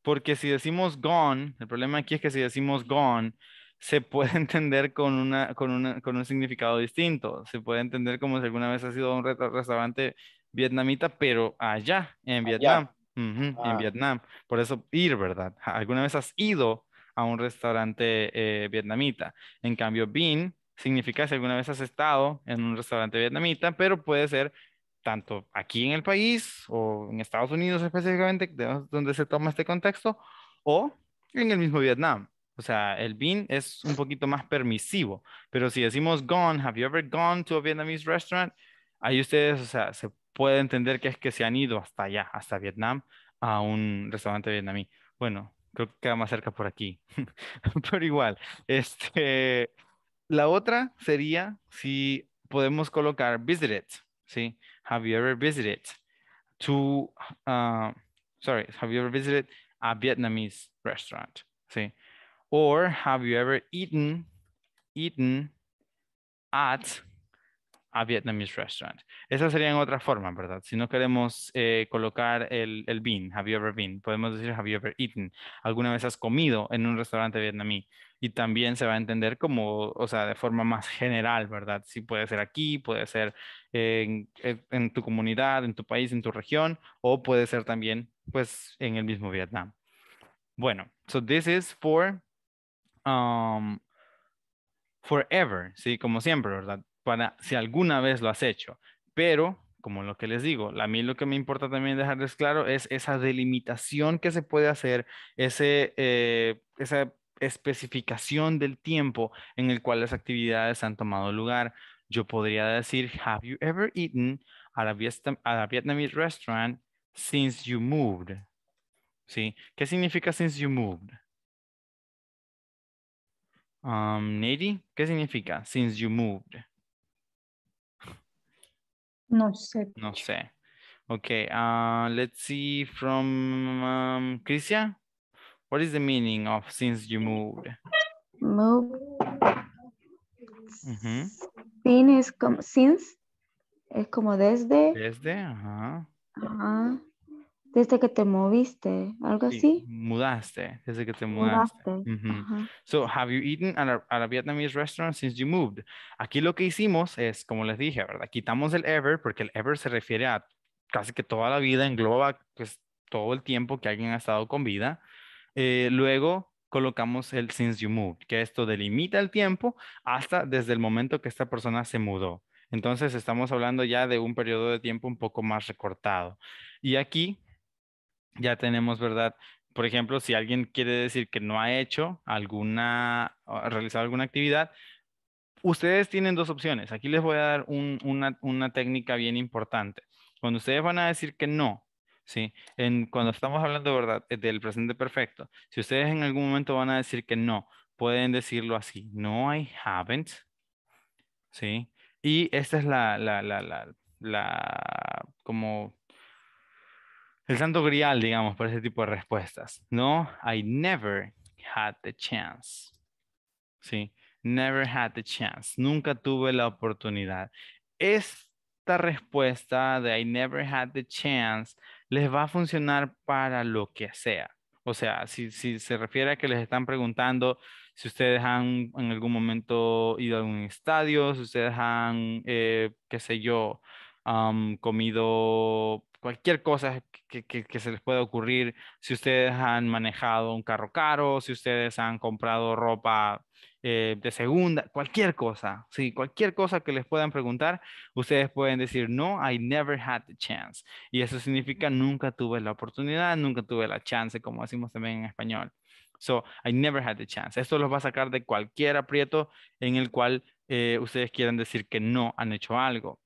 porque si decimos gone, el problema aquí es que si decimos gone, se puede entender con, una, con, un significado distinto. Se puede entender como si alguna vez ha sido un restaurante vietnamita, pero allá, en Vietnam. En ah. Vietnam. Por eso ir, ¿verdad? ¿Alguna vez has ido a un restaurante eh, vietnamita? En cambio, been significa si alguna vez has estado en un restaurante vietnamita, pero puede ser tanto aquí en el país o en Estados Unidos específicamente, donde se toma este contexto, o en el mismo Vietnam. O sea, el bin es un poquito más permisivo, pero si decimos gone, have you ever gone to a Vietnamese restaurant? Ahí ustedes, o sea, se puede entender que es que se han ido hasta allá, hasta Vietnam, a un restaurante vietnamí. Bueno, creo que queda más cerca por aquí, pero igual, este, la otra sería si podemos colocar visited, ¿sí? Have you ever visited to, ah, sorry, have you ever visited a Vietnamese restaurant, ¿sí? Or have you ever eaten, eaten at a Vietnamese restaurant. sería en otra forma, ¿verdad? Si no queremos eh, colocar el, el been, have you ever been, podemos decir have you ever eaten. ¿Alguna vez has comido en un restaurante vietnamí? Y también se va a entender como, o sea, de forma más general, ¿verdad? Si puede ser aquí, puede ser en, en tu comunidad, en tu país, en tu región, o puede ser también, pues, en el mismo Vietnam. Bueno, so this is for um, forever, ¿sí? Como siempre, ¿verdad? para si alguna vez lo has hecho. Pero, como lo que les digo, a mí lo que me importa también dejarles claro es esa delimitación que se puede hacer, eh, esa especificación del tiempo en el cual las actividades han tomado lugar. Yo podría decir, have you ever eaten at a, Vietnamese restaurant since you moved? ¿Qué significa since you moved? Um, Nady, ¿qué significa since you moved? No sé. No sé. Okay, uh, let's see from um, Christian. What is the meaning of since you moved? Move. Since como, since es como desde. Desde, Ajá. Desde que te moviste, algo así. Mudaste, desde que te mudaste. mudaste. So, have you eaten at a, Vietnamese restaurant since you moved? Aquí lo que hicimos es, como les dije, ¿verdad? Quitamos el ever porque el ever se refiere a casi que toda la vida, engloba pues todo el tiempo que alguien ha estado con vida. Eh, luego colocamos el since you moved, que esto delimita el tiempo hasta desde el momento que esta persona se mudó. Entonces estamos hablando ya de un periodo de tiempo un poco más recortado. Y aquí ya tenemos, ¿verdad? Por ejemplo, si alguien quiere decir que no ha hecho alguna, ah, realizado alguna actividad, ustedes tienen dos opciones. Aquí les voy a dar una, técnica bien importante. Cuando ustedes van a decir que no, ¿sí? En, cuando estamos hablando, ¿verdad? Eh, del presente perfecto. Si ustedes en algún momento van a decir que no, pueden decirlo así. No, I haven't. ¿Sí? Y esta es la, la, la, la, la como el santo grial, digamos, para ese tipo de respuestas, ¿no? I never had the chance. Sí, never had the chance. Nunca tuve la oportunidad. Esta respuesta de I never had the chance les va a funcionar para lo que sea. O sea, si, se refiere a que les están preguntando si ustedes han en algún momento ido a un estadio, si ustedes han, eh, qué sé yo, comido cualquier cosa que, se les pueda ocurrir, si ustedes han manejado un carro caro, si ustedes han comprado ropa eh, de segunda, cualquier cosa, sí, cualquier cosa que les puedan preguntar, ustedes pueden decir, no, I never had the chance. Y eso significa nunca tuve la oportunidad, nunca tuve la chance, como decimos también en español. So, I never had the chance. Esto los va a sacar de cualquier aprieto en el cual eh, ustedes quieran decir que no han hecho algo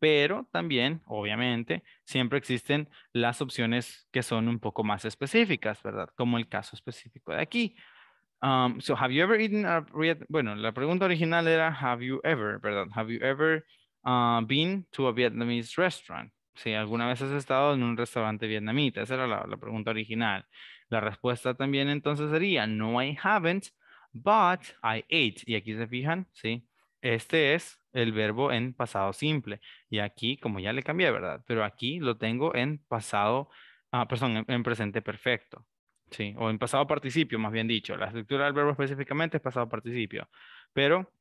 pero también, obviamente, siempre existen las opciones que son un poco más específicas, ¿verdad? Como el caso específico de aquí. Um, so, have you ever eaten a... Bueno, la pregunta original era, have you ever, ¿verdad? Have you ever uh, been to a Vietnamese restaurant? Si alguna vez has estado en un restaurante vietnamita, esa era la, la pregunta original. La respuesta también entonces sería, no, I haven't, but I ate. Y aquí se fijan, ¿sí? Este es el verbo en pasado simple. Y aquí, como ya le cambié, ¿verdad? Pero aquí lo tengo en pasado, ah, perdón, en, presente perfecto. Sí, o en pasado participio, más bien dicho. La estructura del verbo específicamente es pasado participio. Pero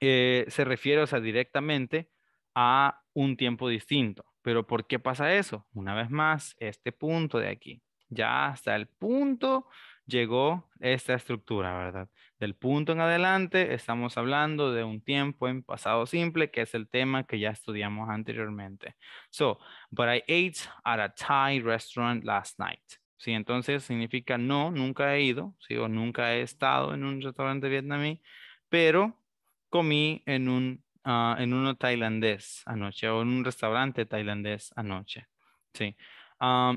eh, se refiere, o sea, directamente a un tiempo distinto. Pero ¿por qué pasa eso? Una vez más, este punto de aquí. Ya hasta el punto llegó esta estructura, ¿verdad? Del punto en adelante estamos hablando de un tiempo en pasado simple, que es el tema que ya estudiamos anteriormente. So, but I ate at a Thai restaurant last night. Sí, entonces significa no, nunca he ido, sí, o nunca he estado en un restaurante vietnamí, pero comí en, un, ah, en uno tailandés anoche o en un restaurante tailandés anoche. Sí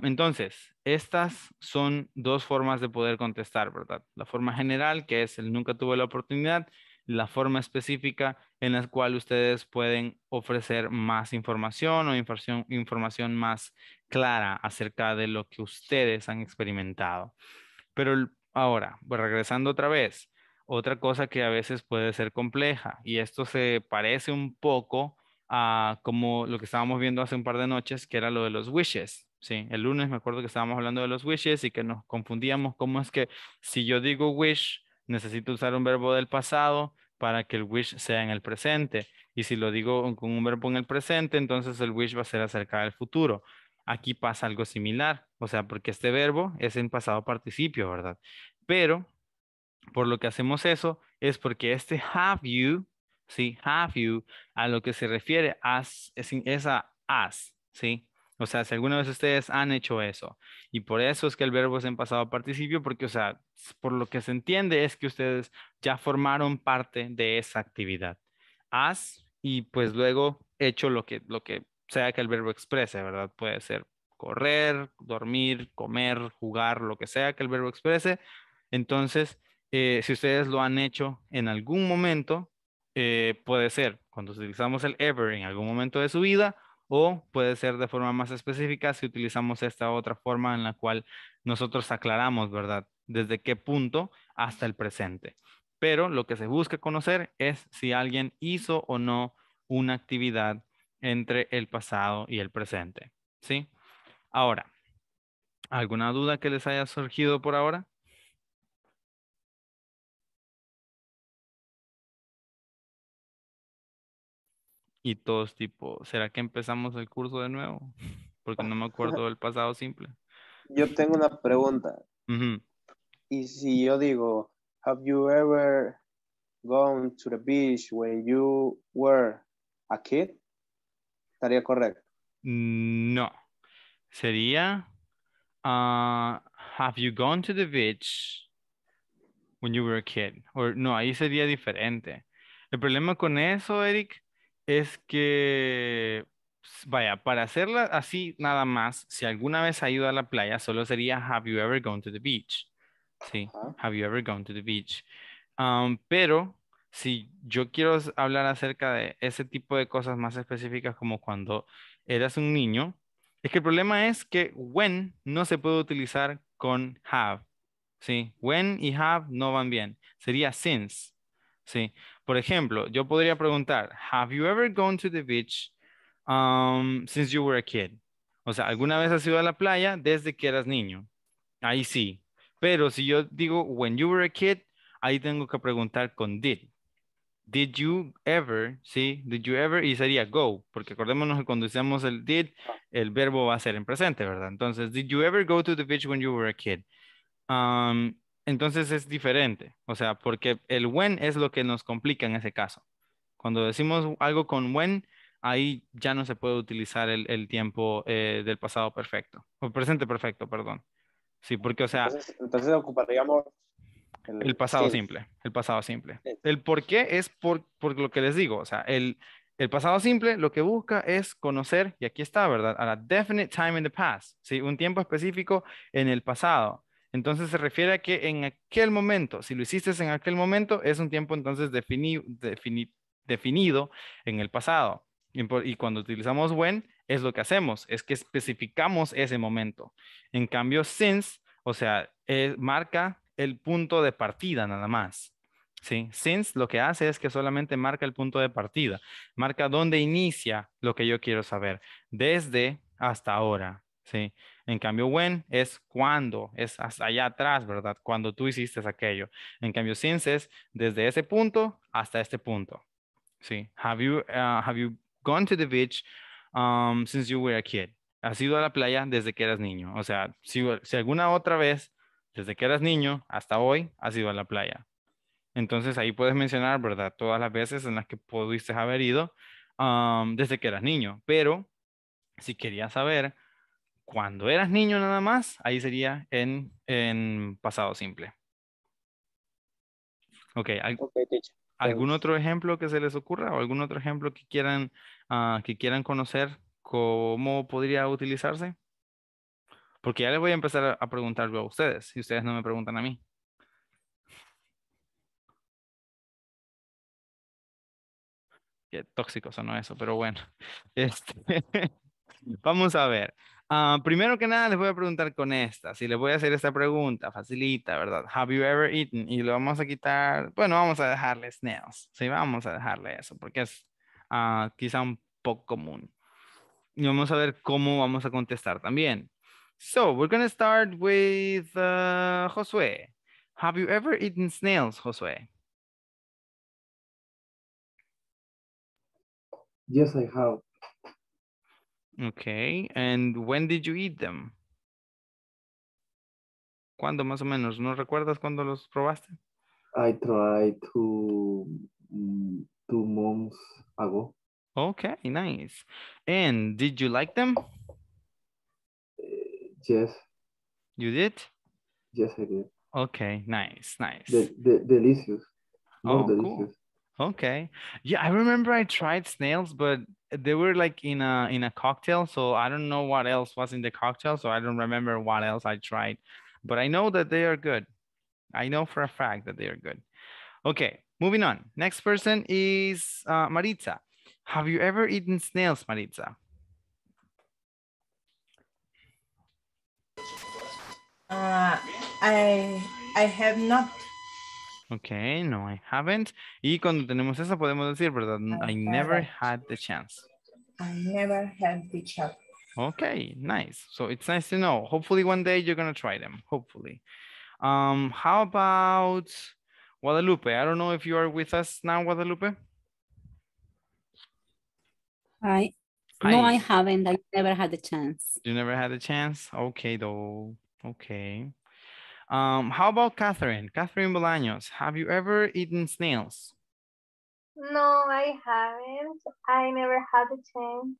entonces, estas son dos formas de poder contestar, ¿verdad? La forma general, que es el nunca tuve la oportunidad, la forma específica en la cual ustedes pueden ofrecer más información o información, más clara acerca de lo que ustedes han experimentado. Pero ahora, pues, regresando otra vez, otra cosa que a veces puede ser compleja, y esto se parece un poco a como lo que estábamos viendo hace un par de noches, que era lo de los wishes. Sí, el lunes me acuerdo que estábamos hablando de los wishes y que nos confundíamos cómo es que si yo digo wish, necesito usar un verbo del pasado para que el wish sea en el presente. Y si lo digo con un verbo en el presente, entonces el wish va a ser acerca del futuro. Aquí pasa algo similar, o sea, porque este verbo es en pasado participio, ¿verdad? Pero por lo que hacemos eso es porque este have you, sí, have you, a lo que se refiere as, es, es as, sí, o sea, si alguna vez ustedes han hecho eso. Y por eso es que el verbo es en pasado participio, porque, o sea, por lo que se entiende es que ustedes ya formaron parte de esa actividad. Has y pues luego hecho lo que, lo que sea que el verbo exprese, ¿verdad? Puede ser correr, dormir, comer, jugar, lo que sea que el verbo exprese. Entonces, eh, si ustedes lo han hecho en algún momento, eh, puede ser cuando utilizamos el ever en algún momento de su vida o puede ser de forma más específica si utilizamos esta otra forma en la cual nosotros aclaramos, ¿verdad? Desde qué punto hasta el presente. Pero lo que se busca conocer es si alguien hizo o no una actividad entre el pasado y el presente, ¿sí? Ahora, ¿alguna duda que les haya surgido por ahora? Y todos tipo, ¿será que empezamos el curso de nuevo? Porque no me acuerdo del pasado simple. Yo tengo una pregunta. Y si yo digo, have you ever gone to the beach when you were a kid? ¿Estaría correcto? No. Sería, uh, have you gone to the beach when you were a kid? Or, no, ahí sería diferente. El problema con eso, Eric, es que, vaya, para hacerla así nada más, si alguna vez ha ido a la playa, solo sería Have you ever gone to the beach? Sí, Have you ever gone to the beach? Um, pero si yo quiero hablar acerca de ese tipo de cosas más específicas como cuando eras un niño, es que el problema es que when no se puede utilizar con have. Sí, when y have no van bien. Sería since. Sí, por ejemplo, yo podría preguntar, have you ever gone to the beach um, since you were a kid? O sea, ¿alguna vez has ido a la playa desde que eras niño? Ahí sí. Pero si yo digo, when you were a kid, ahí tengo que preguntar con did. Did you ever, ¿sí? Did you ever, y sería go, porque acordémonos que cuando usamos el did, el verbo va a ser en presente, ¿verdad? Entonces, did you ever go to the beach when you were a kid? Um, entonces es diferente, o sea, porque el when es lo que nos complica en ese caso. Cuando decimos algo con when, ahí ya no se puede utilizar el, tiempo eh, del pasado perfecto, o presente perfecto, perdón. Sí, porque, o sea... Entonces, ocuparíamos... El, pasado simple, el pasado simple. El por qué es por, lo que les digo, o sea, el, el pasado simple lo que busca es conocer, y aquí está, ¿verdad? A la definite time in the past, ¿sí? Un tiempo específico en el pasado. Entonces se refiere a que en aquel momento, si lo hiciste en aquel momento, es un tiempo entonces definido en el pasado. Y, cuando utilizamos when, es lo que hacemos, es que especificamos ese momento. En cambio, since, o sea, eh, marca el punto de partida nada más. ¿sí? Since lo que hace es que solamente marca el punto de partida, marca dónde inicia lo que yo quiero saber, desde hasta ahora. ¿sí? En cambio, when es cuando, es hasta allá atrás, ¿verdad? Cuando tú hiciste aquello. En cambio, since es desde ese punto hasta este punto. Sí. Have you, uh, gone to the beach um, since you were a kid? Has ido a la playa desde que eras niño. O sea, si, alguna otra vez, desde que eras niño hasta hoy, has ido a la playa. Entonces ahí puedes mencionar, ¿verdad? Todas las veces en las que pudiste haber ido um, desde que eras niño. Pero si querías saber cuando eras niño nada más, ahí sería en, en pasado simple. Ok, okay ¿algún otro ejemplo que se les ocurra o algún otro ejemplo que quieran, ah, que quieran conocer cómo podría utilizarse? Porque ya les voy a empezar a preguntar a ustedes, si ustedes no me preguntan a mí. Qué tóxico sonó eso, pero bueno. Este, vamos a ver. Ah, primero que nada les voy a preguntar con esta, si les voy a hacer esta pregunta, facilita, ¿verdad? Have you ever eaten? Y lo vamos a quitar, bueno, vamos a dejarle snails, sí, vamos a dejarle eso, porque es ah, quizá un poco común. Y vamos a ver cómo vamos a contestar también. So, we're going to start with ah, Josué. Have you ever eaten snails, Josué? Yes, I have. Okay, and when did you eat them? ¿Cuándo más o menos? ¿No recuerdas cuándo los probaste? I tried two mm, two months ago. Okay, nice. And did you like them? Uh, yes. You did? Yes, I did. Okay, nice, nice. The, de delicious. More oh, delicious. Cool. Okay. Yeah, I remember I tried snails, but they were like in a in a cocktail so i don't know what else was in the cocktail so i don't remember what else i tried but i know that they are good i know for a fact that they are good okay moving on next person is uh, maritza have you ever eaten snails maritza uh, i i have not Ok, no, I haven't. Y cuando tenemos eso podemos decir, ¿verdad? I, I never had the chance. I never had the chance. Okay, nice. So it's nice to know. Hopefully one day you're going to try them. Hopefully. Um, how about Guadalupe? I don't know if you are with us now, Guadalupe. Hi. No, I haven't. I never had the chance. You never had the chance? Okay, though. Okay. Um, how about Catherine? Catherine Bolaños, have you ever eaten snails? No, I haven't. I never had a chance.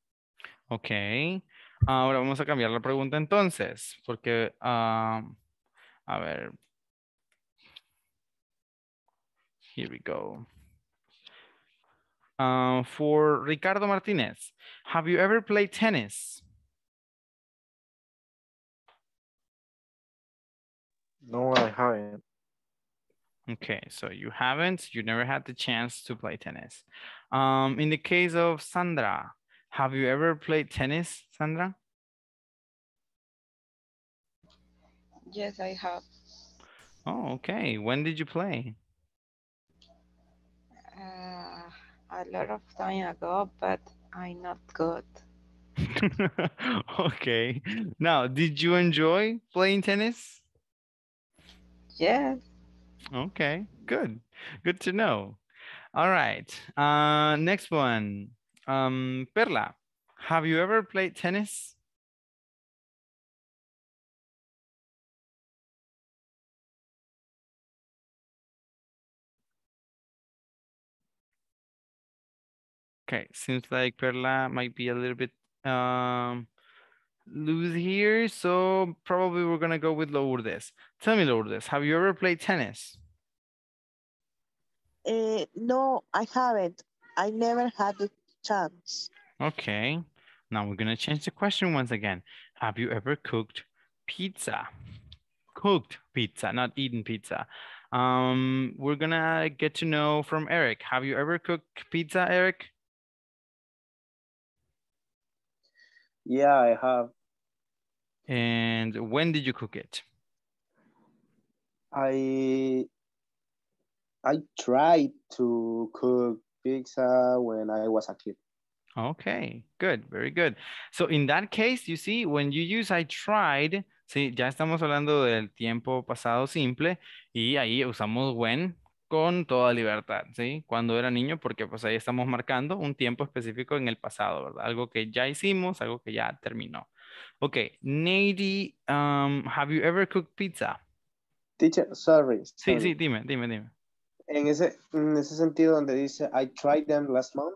Ok. Ahora vamos a cambiar la pregunta entonces, porque, um, a ver. Here we go. Uh, for Ricardo Martinez, have you ever played tennis? No, I haven't. Okay, so you haven't, you never had the chance to play tennis. Um, in the case of Sandra, have you ever played tennis, Sandra? Yes, I have. Oh, okay. When did you play? Uh, a lot of time ago, but I'm not good. okay. Now, did you enjoy playing tennis? Yes. Okay, good. Good to know. All right. Uh, next one. Um, Perla, have you ever played tennis? Okay, seems like Perla might be a little bit um, lose here. So probably we're going to go with Lourdes. Tell me, Lourdes, have you ever played tennis? Uh, no, I haven't. I never had the chance. Okay. Now we're going to change the question once again. Have you ever cooked pizza? Cooked pizza, not eaten pizza. Um, we're going to get to know from Eric. Have you ever cooked pizza, Eric? Yeah, I have. And when did you cook it? I I tried to cook pizza when I was a kid. Okay, good, very good. So in that case, you see, when you use I tried, sí, ya estamos hablando del tiempo pasado simple y ahí usamos when con toda libertad, ¿sí? Cuando era niño, porque pues ahí estamos marcando un tiempo específico en el pasado, ¿verdad? Algo que ya hicimos, algo que ya terminó. Ok, Nady, um, have you ever cooked pizza? Teacher, sorry, Sí, sí, dime, dime, dime. En ese, en ese sentido donde dice, I tried them last month,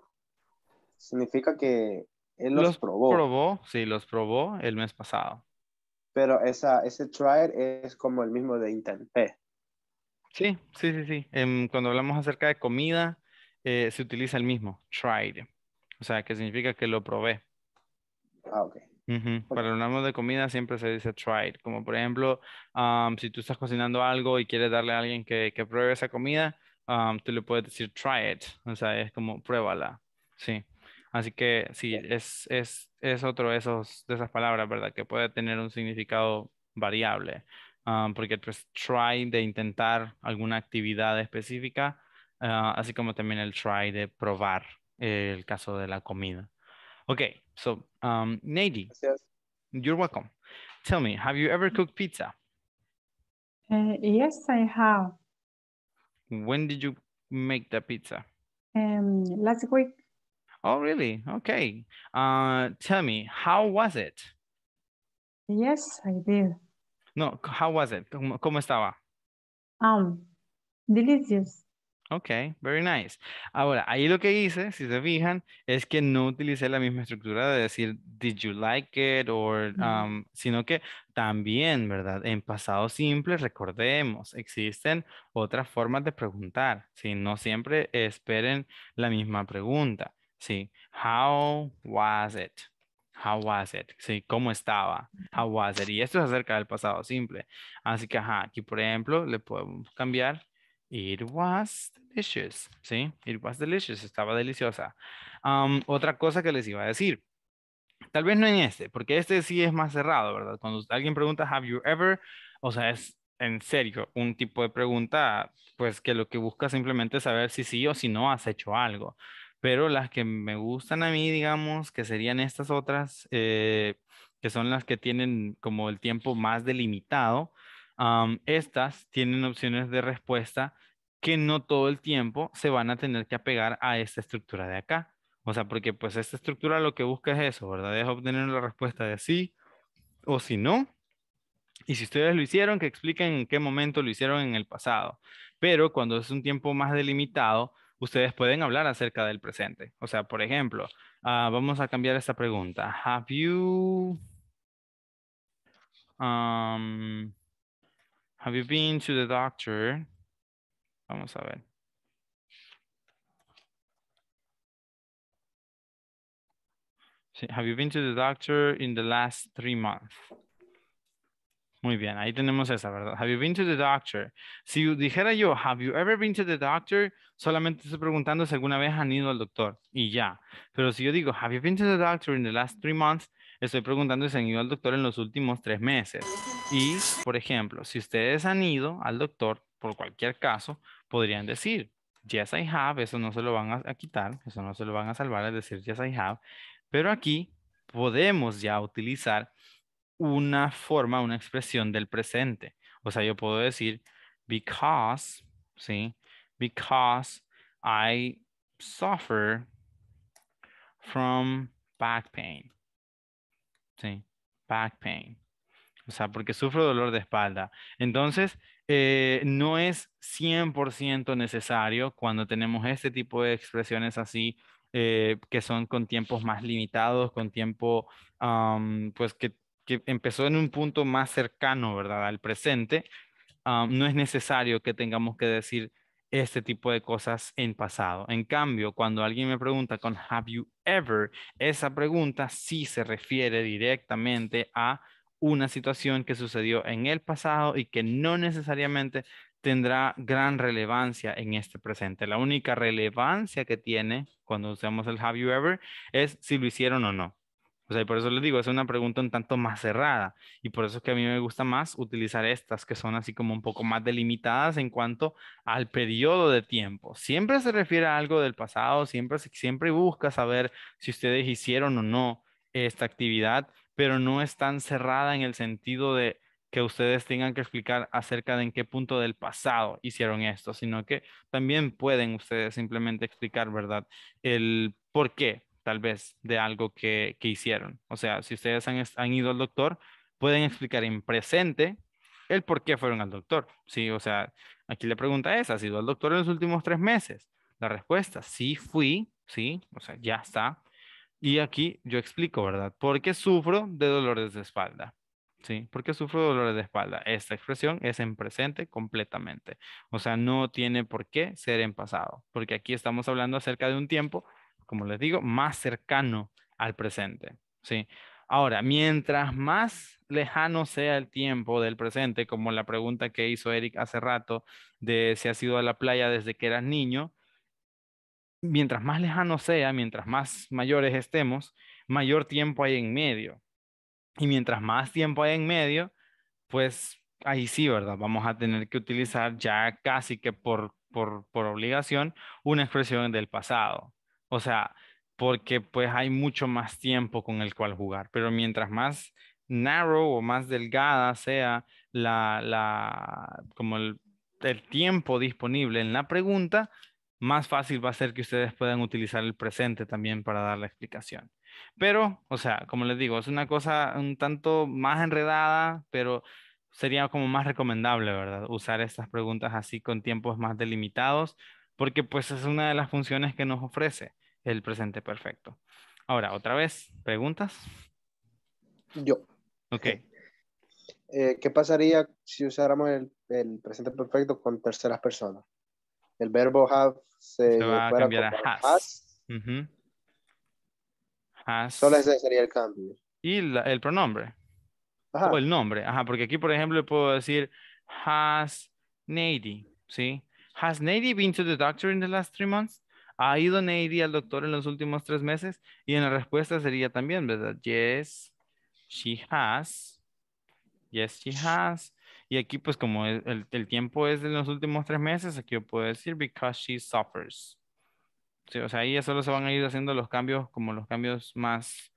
significa que él los, los probó. probó. Sí, los probó el mes pasado. Pero esa, ese try es como el mismo de intenté. Sí, sí, sí, sí. Em, cuando hablamos acerca de comida, eh, se utiliza el mismo, tried. O sea, que significa que lo probé. Ah, ok. Uh Para hablamos de comida siempre se dice tried. Como por ejemplo, si tú estás cocinando algo y quieres darle a alguien que, que pruebe esa comida, tú le puedes decir try it. O sea, es como pruébala. Sí. Así que sí, es, es, es, otro de, esos, de esas palabras, ¿verdad? Que puede tener un significado variable. Ah, porque pues try de intentar alguna actividad específica, ah, así como también el try de probar el caso de la comida. Okay, so um, Nady, you're welcome. Tell me, have you ever cooked pizza? Eh, yes, I have. When did you make the pizza? Em, last week. Oh, really? Okay. Uh, tell me, how was it? Yes, I did. No, how was it? ¿Cómo, estaba? Um, delicious. Ok, very nice. Ahora, ahí lo que hice, si se fijan, es que no utilicé la misma estructura de decir, did you like it? Or, um, sino que también, ¿verdad? En pasado simple, recordemos, existen otras formas de preguntar. ¿sí? No siempre esperen la misma pregunta. ¿sí? How was it? How was it? Sí, ¿cómo estaba? How was it? Y esto es acerca del pasado simple. Así que, ajá, aquí por ejemplo le podemos cambiar. It was delicious. Sí, it was delicious. Estaba deliciosa. otra cosa que les iba a decir. Tal vez no en este, porque este sí es más cerrado, ¿verdad? Cuando alguien pregunta, have you ever? O sea, es en serio un tipo de pregunta, pues que lo que busca simplemente es saber si sí o si no has hecho algo pero las que me gustan a mí, digamos, que serían estas otras, eh, que son las que tienen como el tiempo más delimitado, estas tienen opciones de respuesta que no todo el tiempo se van a tener que apegar a esta estructura de acá. O sea, porque pues esta estructura lo que busca es eso, ¿verdad? Es obtener la respuesta de sí o si no. Y si ustedes lo hicieron, que expliquen en qué momento lo hicieron en el pasado. Pero cuando es un tiempo más delimitado, ustedes pueden hablar acerca del presente. O sea, por ejemplo, ah, vamos a cambiar esta pregunta. Have you... Um, have you been to the doctor? Vamos a ver. Have you been to the doctor in the last three months? Muy bien, ahí tenemos esa, ¿verdad? Have you been to the doctor? Si dijera yo, have you ever been to the doctor? Solamente estoy preguntando si alguna vez han ido al doctor y ya. Pero si yo digo, have you been to the doctor in the last three months? Estoy preguntando si han ido al doctor en los últimos tres meses. Y, por ejemplo, si ustedes han ido al doctor, por cualquier caso, podrían decir, yes, I have. Eso no se lo van a quitar, eso no se lo van a salvar, al decir, yes, I have. Pero aquí podemos ya utilizar una forma, una expresión del presente. O sea, yo puedo decir, because, ¿sí? Because I suffer from back pain. ¿Sí? Back pain. O sea, porque sufro dolor de espalda. Entonces, eh, no es 100% necesario cuando tenemos este tipo de expresiones así, eh, que son con tiempos más limitados, con tiempo, pues que que empezó en un punto más cercano, ¿verdad?, al presente, ah, no es necesario que tengamos que decir este tipo de cosas en pasado. En cambio, cuando alguien me pregunta con have you ever, esa pregunta sí se refiere directamente a una situación que sucedió en el pasado y que no necesariamente tendrá gran relevancia en este presente. La única relevancia que tiene cuando usamos el have you ever es si lo hicieron o no. O sea, y por eso les digo, es una pregunta un tanto más cerrada. Y por eso es que a mí me gusta más utilizar estas, que son así como un poco más delimitadas en cuanto al periodo de tiempo. Siempre se refiere a algo del pasado, siempre, siempre busca saber si ustedes hicieron o no esta actividad, pero no es tan cerrada en el sentido de que ustedes tengan que explicar acerca de en qué punto del pasado hicieron esto, sino que también pueden ustedes simplemente explicar, ¿verdad? El por qué tal vez, de algo que, hicieron. O sea, si ustedes han, ido al doctor, pueden explicar en presente el por qué fueron al doctor. Sí, o sea, aquí la pregunta es, ¿has ido al doctor en los últimos tres meses? La respuesta, sí fui, sí, o sea, ya está. Y aquí yo explico, ¿verdad? ¿Por qué sufro de dolores de espalda? ¿sí? Porque sufro dolores de espalda. Esta expresión es en presente completamente. O sea, no tiene por qué ser en pasado, porque aquí estamos hablando acerca de un tiempo como les digo, más cercano al presente. ¿sí? Ahora, mientras más lejano sea el tiempo del presente, como la pregunta que hizo Eric hace rato de si ha sido a la playa desde que eras niño, mientras más lejano sea, mientras más mayores estemos, mayor tiempo hay en medio. Y mientras más tiempo hay en medio, pues ahí sí, ¿verdad? Vamos a tener que utilizar ya casi que por, por obligación una expresión del pasado. O sea, porque pues hay mucho más tiempo con el cual jugar, pero mientras más narrow o más delgada sea la, como el, el tiempo disponible en la pregunta, más fácil va a ser que ustedes puedan utilizar el presente también para dar la explicación. Pero, o sea, como les digo, es una cosa un tanto más enredada, pero sería como más recomendable, ¿verdad? Usar estas preguntas así con tiempos más delimitados porque pues es una de las funciones que nos ofrece el presente perfecto. Ahora, otra vez, ¿preguntas? Yo. Ok. Eh, ¿Qué pasaría si usáramos el, presente perfecto con terceras personas? El verbo have se, se va a cambiar a has. Has. Solo ese sería el cambio. Y el pronombre. O el nombre. Ajá, porque aquí, por ejemplo, puedo decir has Nady, ¿sí? ¿Has Nady been to the doctor in the last three months? ¿Ha ido Nady al doctor en los últimos tres meses? Y en la respuesta sería también, ¿verdad? Yes, she has. Yes, she has. Y aquí, pues, como el, tiempo es de los últimos tres meses, aquí yo puedo decir because she suffers. o sea, ahí ya solo se van a ir haciendo los cambios, como los cambios más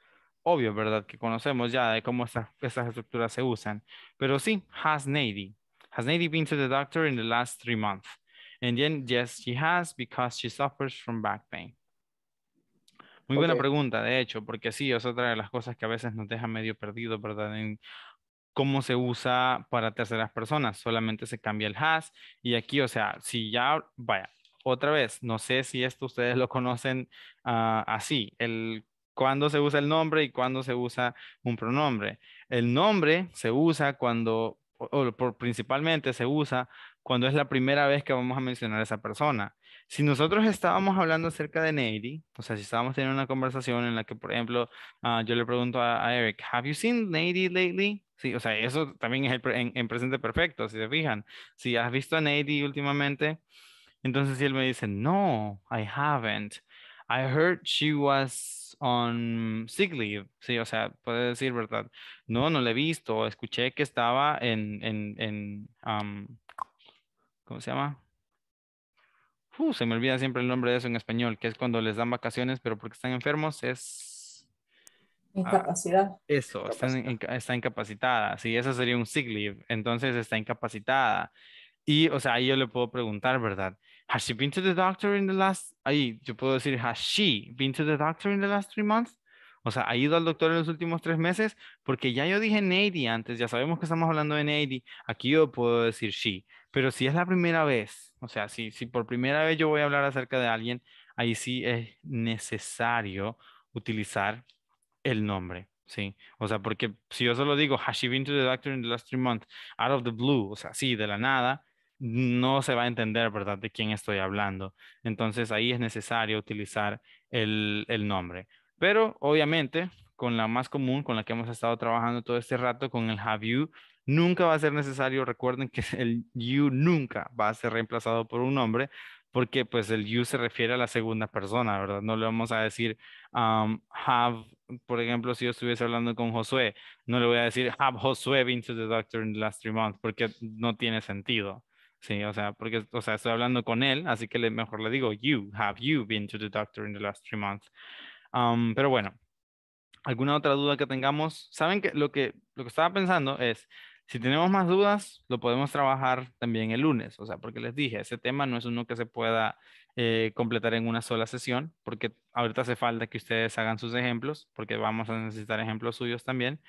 obvios, ¿verdad? Que conocemos ya de cómo estas, estructuras se usan. Pero sí, has Nady. Has Nady been to the doctor in the last three months? And then, yes, she has because she suffers from back pain. Muy buena pregunta, de hecho, porque sí, es otra de las cosas que a veces nos deja medio perdido, ¿verdad? En cómo se usa para terceras personas, solamente se cambia el has y aquí, o sea, si ya, vaya, otra vez, no sé si esto ustedes lo conocen ah, así, el cuándo se usa el nombre y cuándo se usa un pronombre. El nombre se usa cuando, o, principalmente se usa cuando es la primera vez que vamos a mencionar a esa persona. Si nosotros estábamos hablando acerca de Nady, o sea, si estábamos teniendo una conversación en la que, por ejemplo, ah, yo le pregunto a, Eric, ¿Have you seen Nady lately? Sí, o sea, eso también es el en, presente perfecto, si se fijan. Si has visto a Nady últimamente, entonces si él me dice, no, I haven't. I heard she was on sick leave. Sí, o sea, puede decir, ¿verdad? No, no la he visto. Escuché que estaba en, en, ¿cómo se llama? Uh, se me olvida siempre el nombre de eso en español, que es cuando les dan vacaciones, pero porque están enfermos es... Ah, Incapacidad. eso, está incapacitada. Sí, eso sería un sick leave. Entonces está incapacitada. Y, o sea, ahí yo le puedo preguntar, ¿verdad? ¿Has she been to the doctor in the last... Ahí yo puedo decir, ¿has she been to the doctor in the last three months? O sea, ha ido al doctor en los últimos tres meses porque ya yo dije Nady antes, ya sabemos que estamos hablando de Nady. Aquí yo puedo decir sí, pero si es la primera vez, o sea, si, por primera vez yo voy a hablar acerca de alguien, ahí sí es necesario utilizar el nombre. Sí, o sea, porque si yo solo digo, has she been to the doctor in the last three months, out of the blue, o sea, sí, de la nada, no se va a entender, ¿verdad?, de quién estoy hablando. Entonces ahí es necesario utilizar el, el nombre. Pero obviamente, con la más común, con la que hemos estado trabajando todo este rato, con el have you, nunca va a ser necesario. Recuerden que el you nunca va a ser reemplazado por un nombre, porque pues el you se refiere a la segunda persona, ¿verdad? No le vamos a decir have, por ejemplo, si yo estuviese hablando con Josué, no le voy a decir have Josué been to the doctor in the last three months, porque no tiene sentido. Sí, o sea, porque, o sea, estoy hablando con él, así que le, mejor le digo you, have you been to the doctor in the last three months? pero bueno, ¿alguna otra duda que tengamos? Saben que lo que, lo que estaba pensando es, si tenemos más dudas, lo podemos trabajar también el lunes, o sea, porque les dije, ese tema no es uno que se pueda eh, completar en una sola sesión, porque ahorita hace falta que ustedes hagan sus ejemplos, porque vamos a necesitar ejemplos suyos también.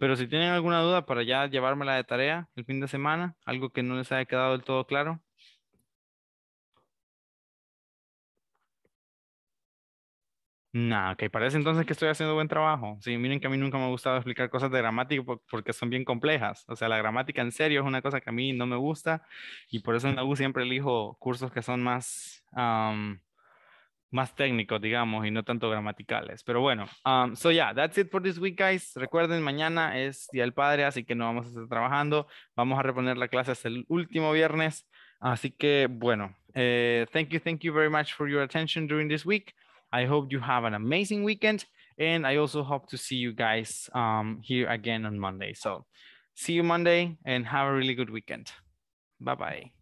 pero si tienen alguna duda para ya llevármela de tarea el fin de semana, algo que no les haya quedado del todo claro, no, ok, parece entonces que estoy haciendo buen trabajo. Sí, miren que a mí nunca me ha gustado explicar cosas de gramática porque son bien complejas. O sea, la gramática en serio es una cosa que a mí no me gusta y por eso en la U siempre elijo cursos que son más, más técnicos, digamos, y no tanto gramaticales. Pero bueno, um, so yeah, that's it for this week, guys. Recuerden, mañana es Día del Padre, así que no vamos a estar trabajando. Vamos a reponer la clase hasta el último viernes. Así que bueno, eh, thank you, thank you very much for your attention during this week. I hope you have an amazing weekend. And I also hope to see you guys um, here again on Monday. So see you Monday and have a really good weekend. Bye-bye.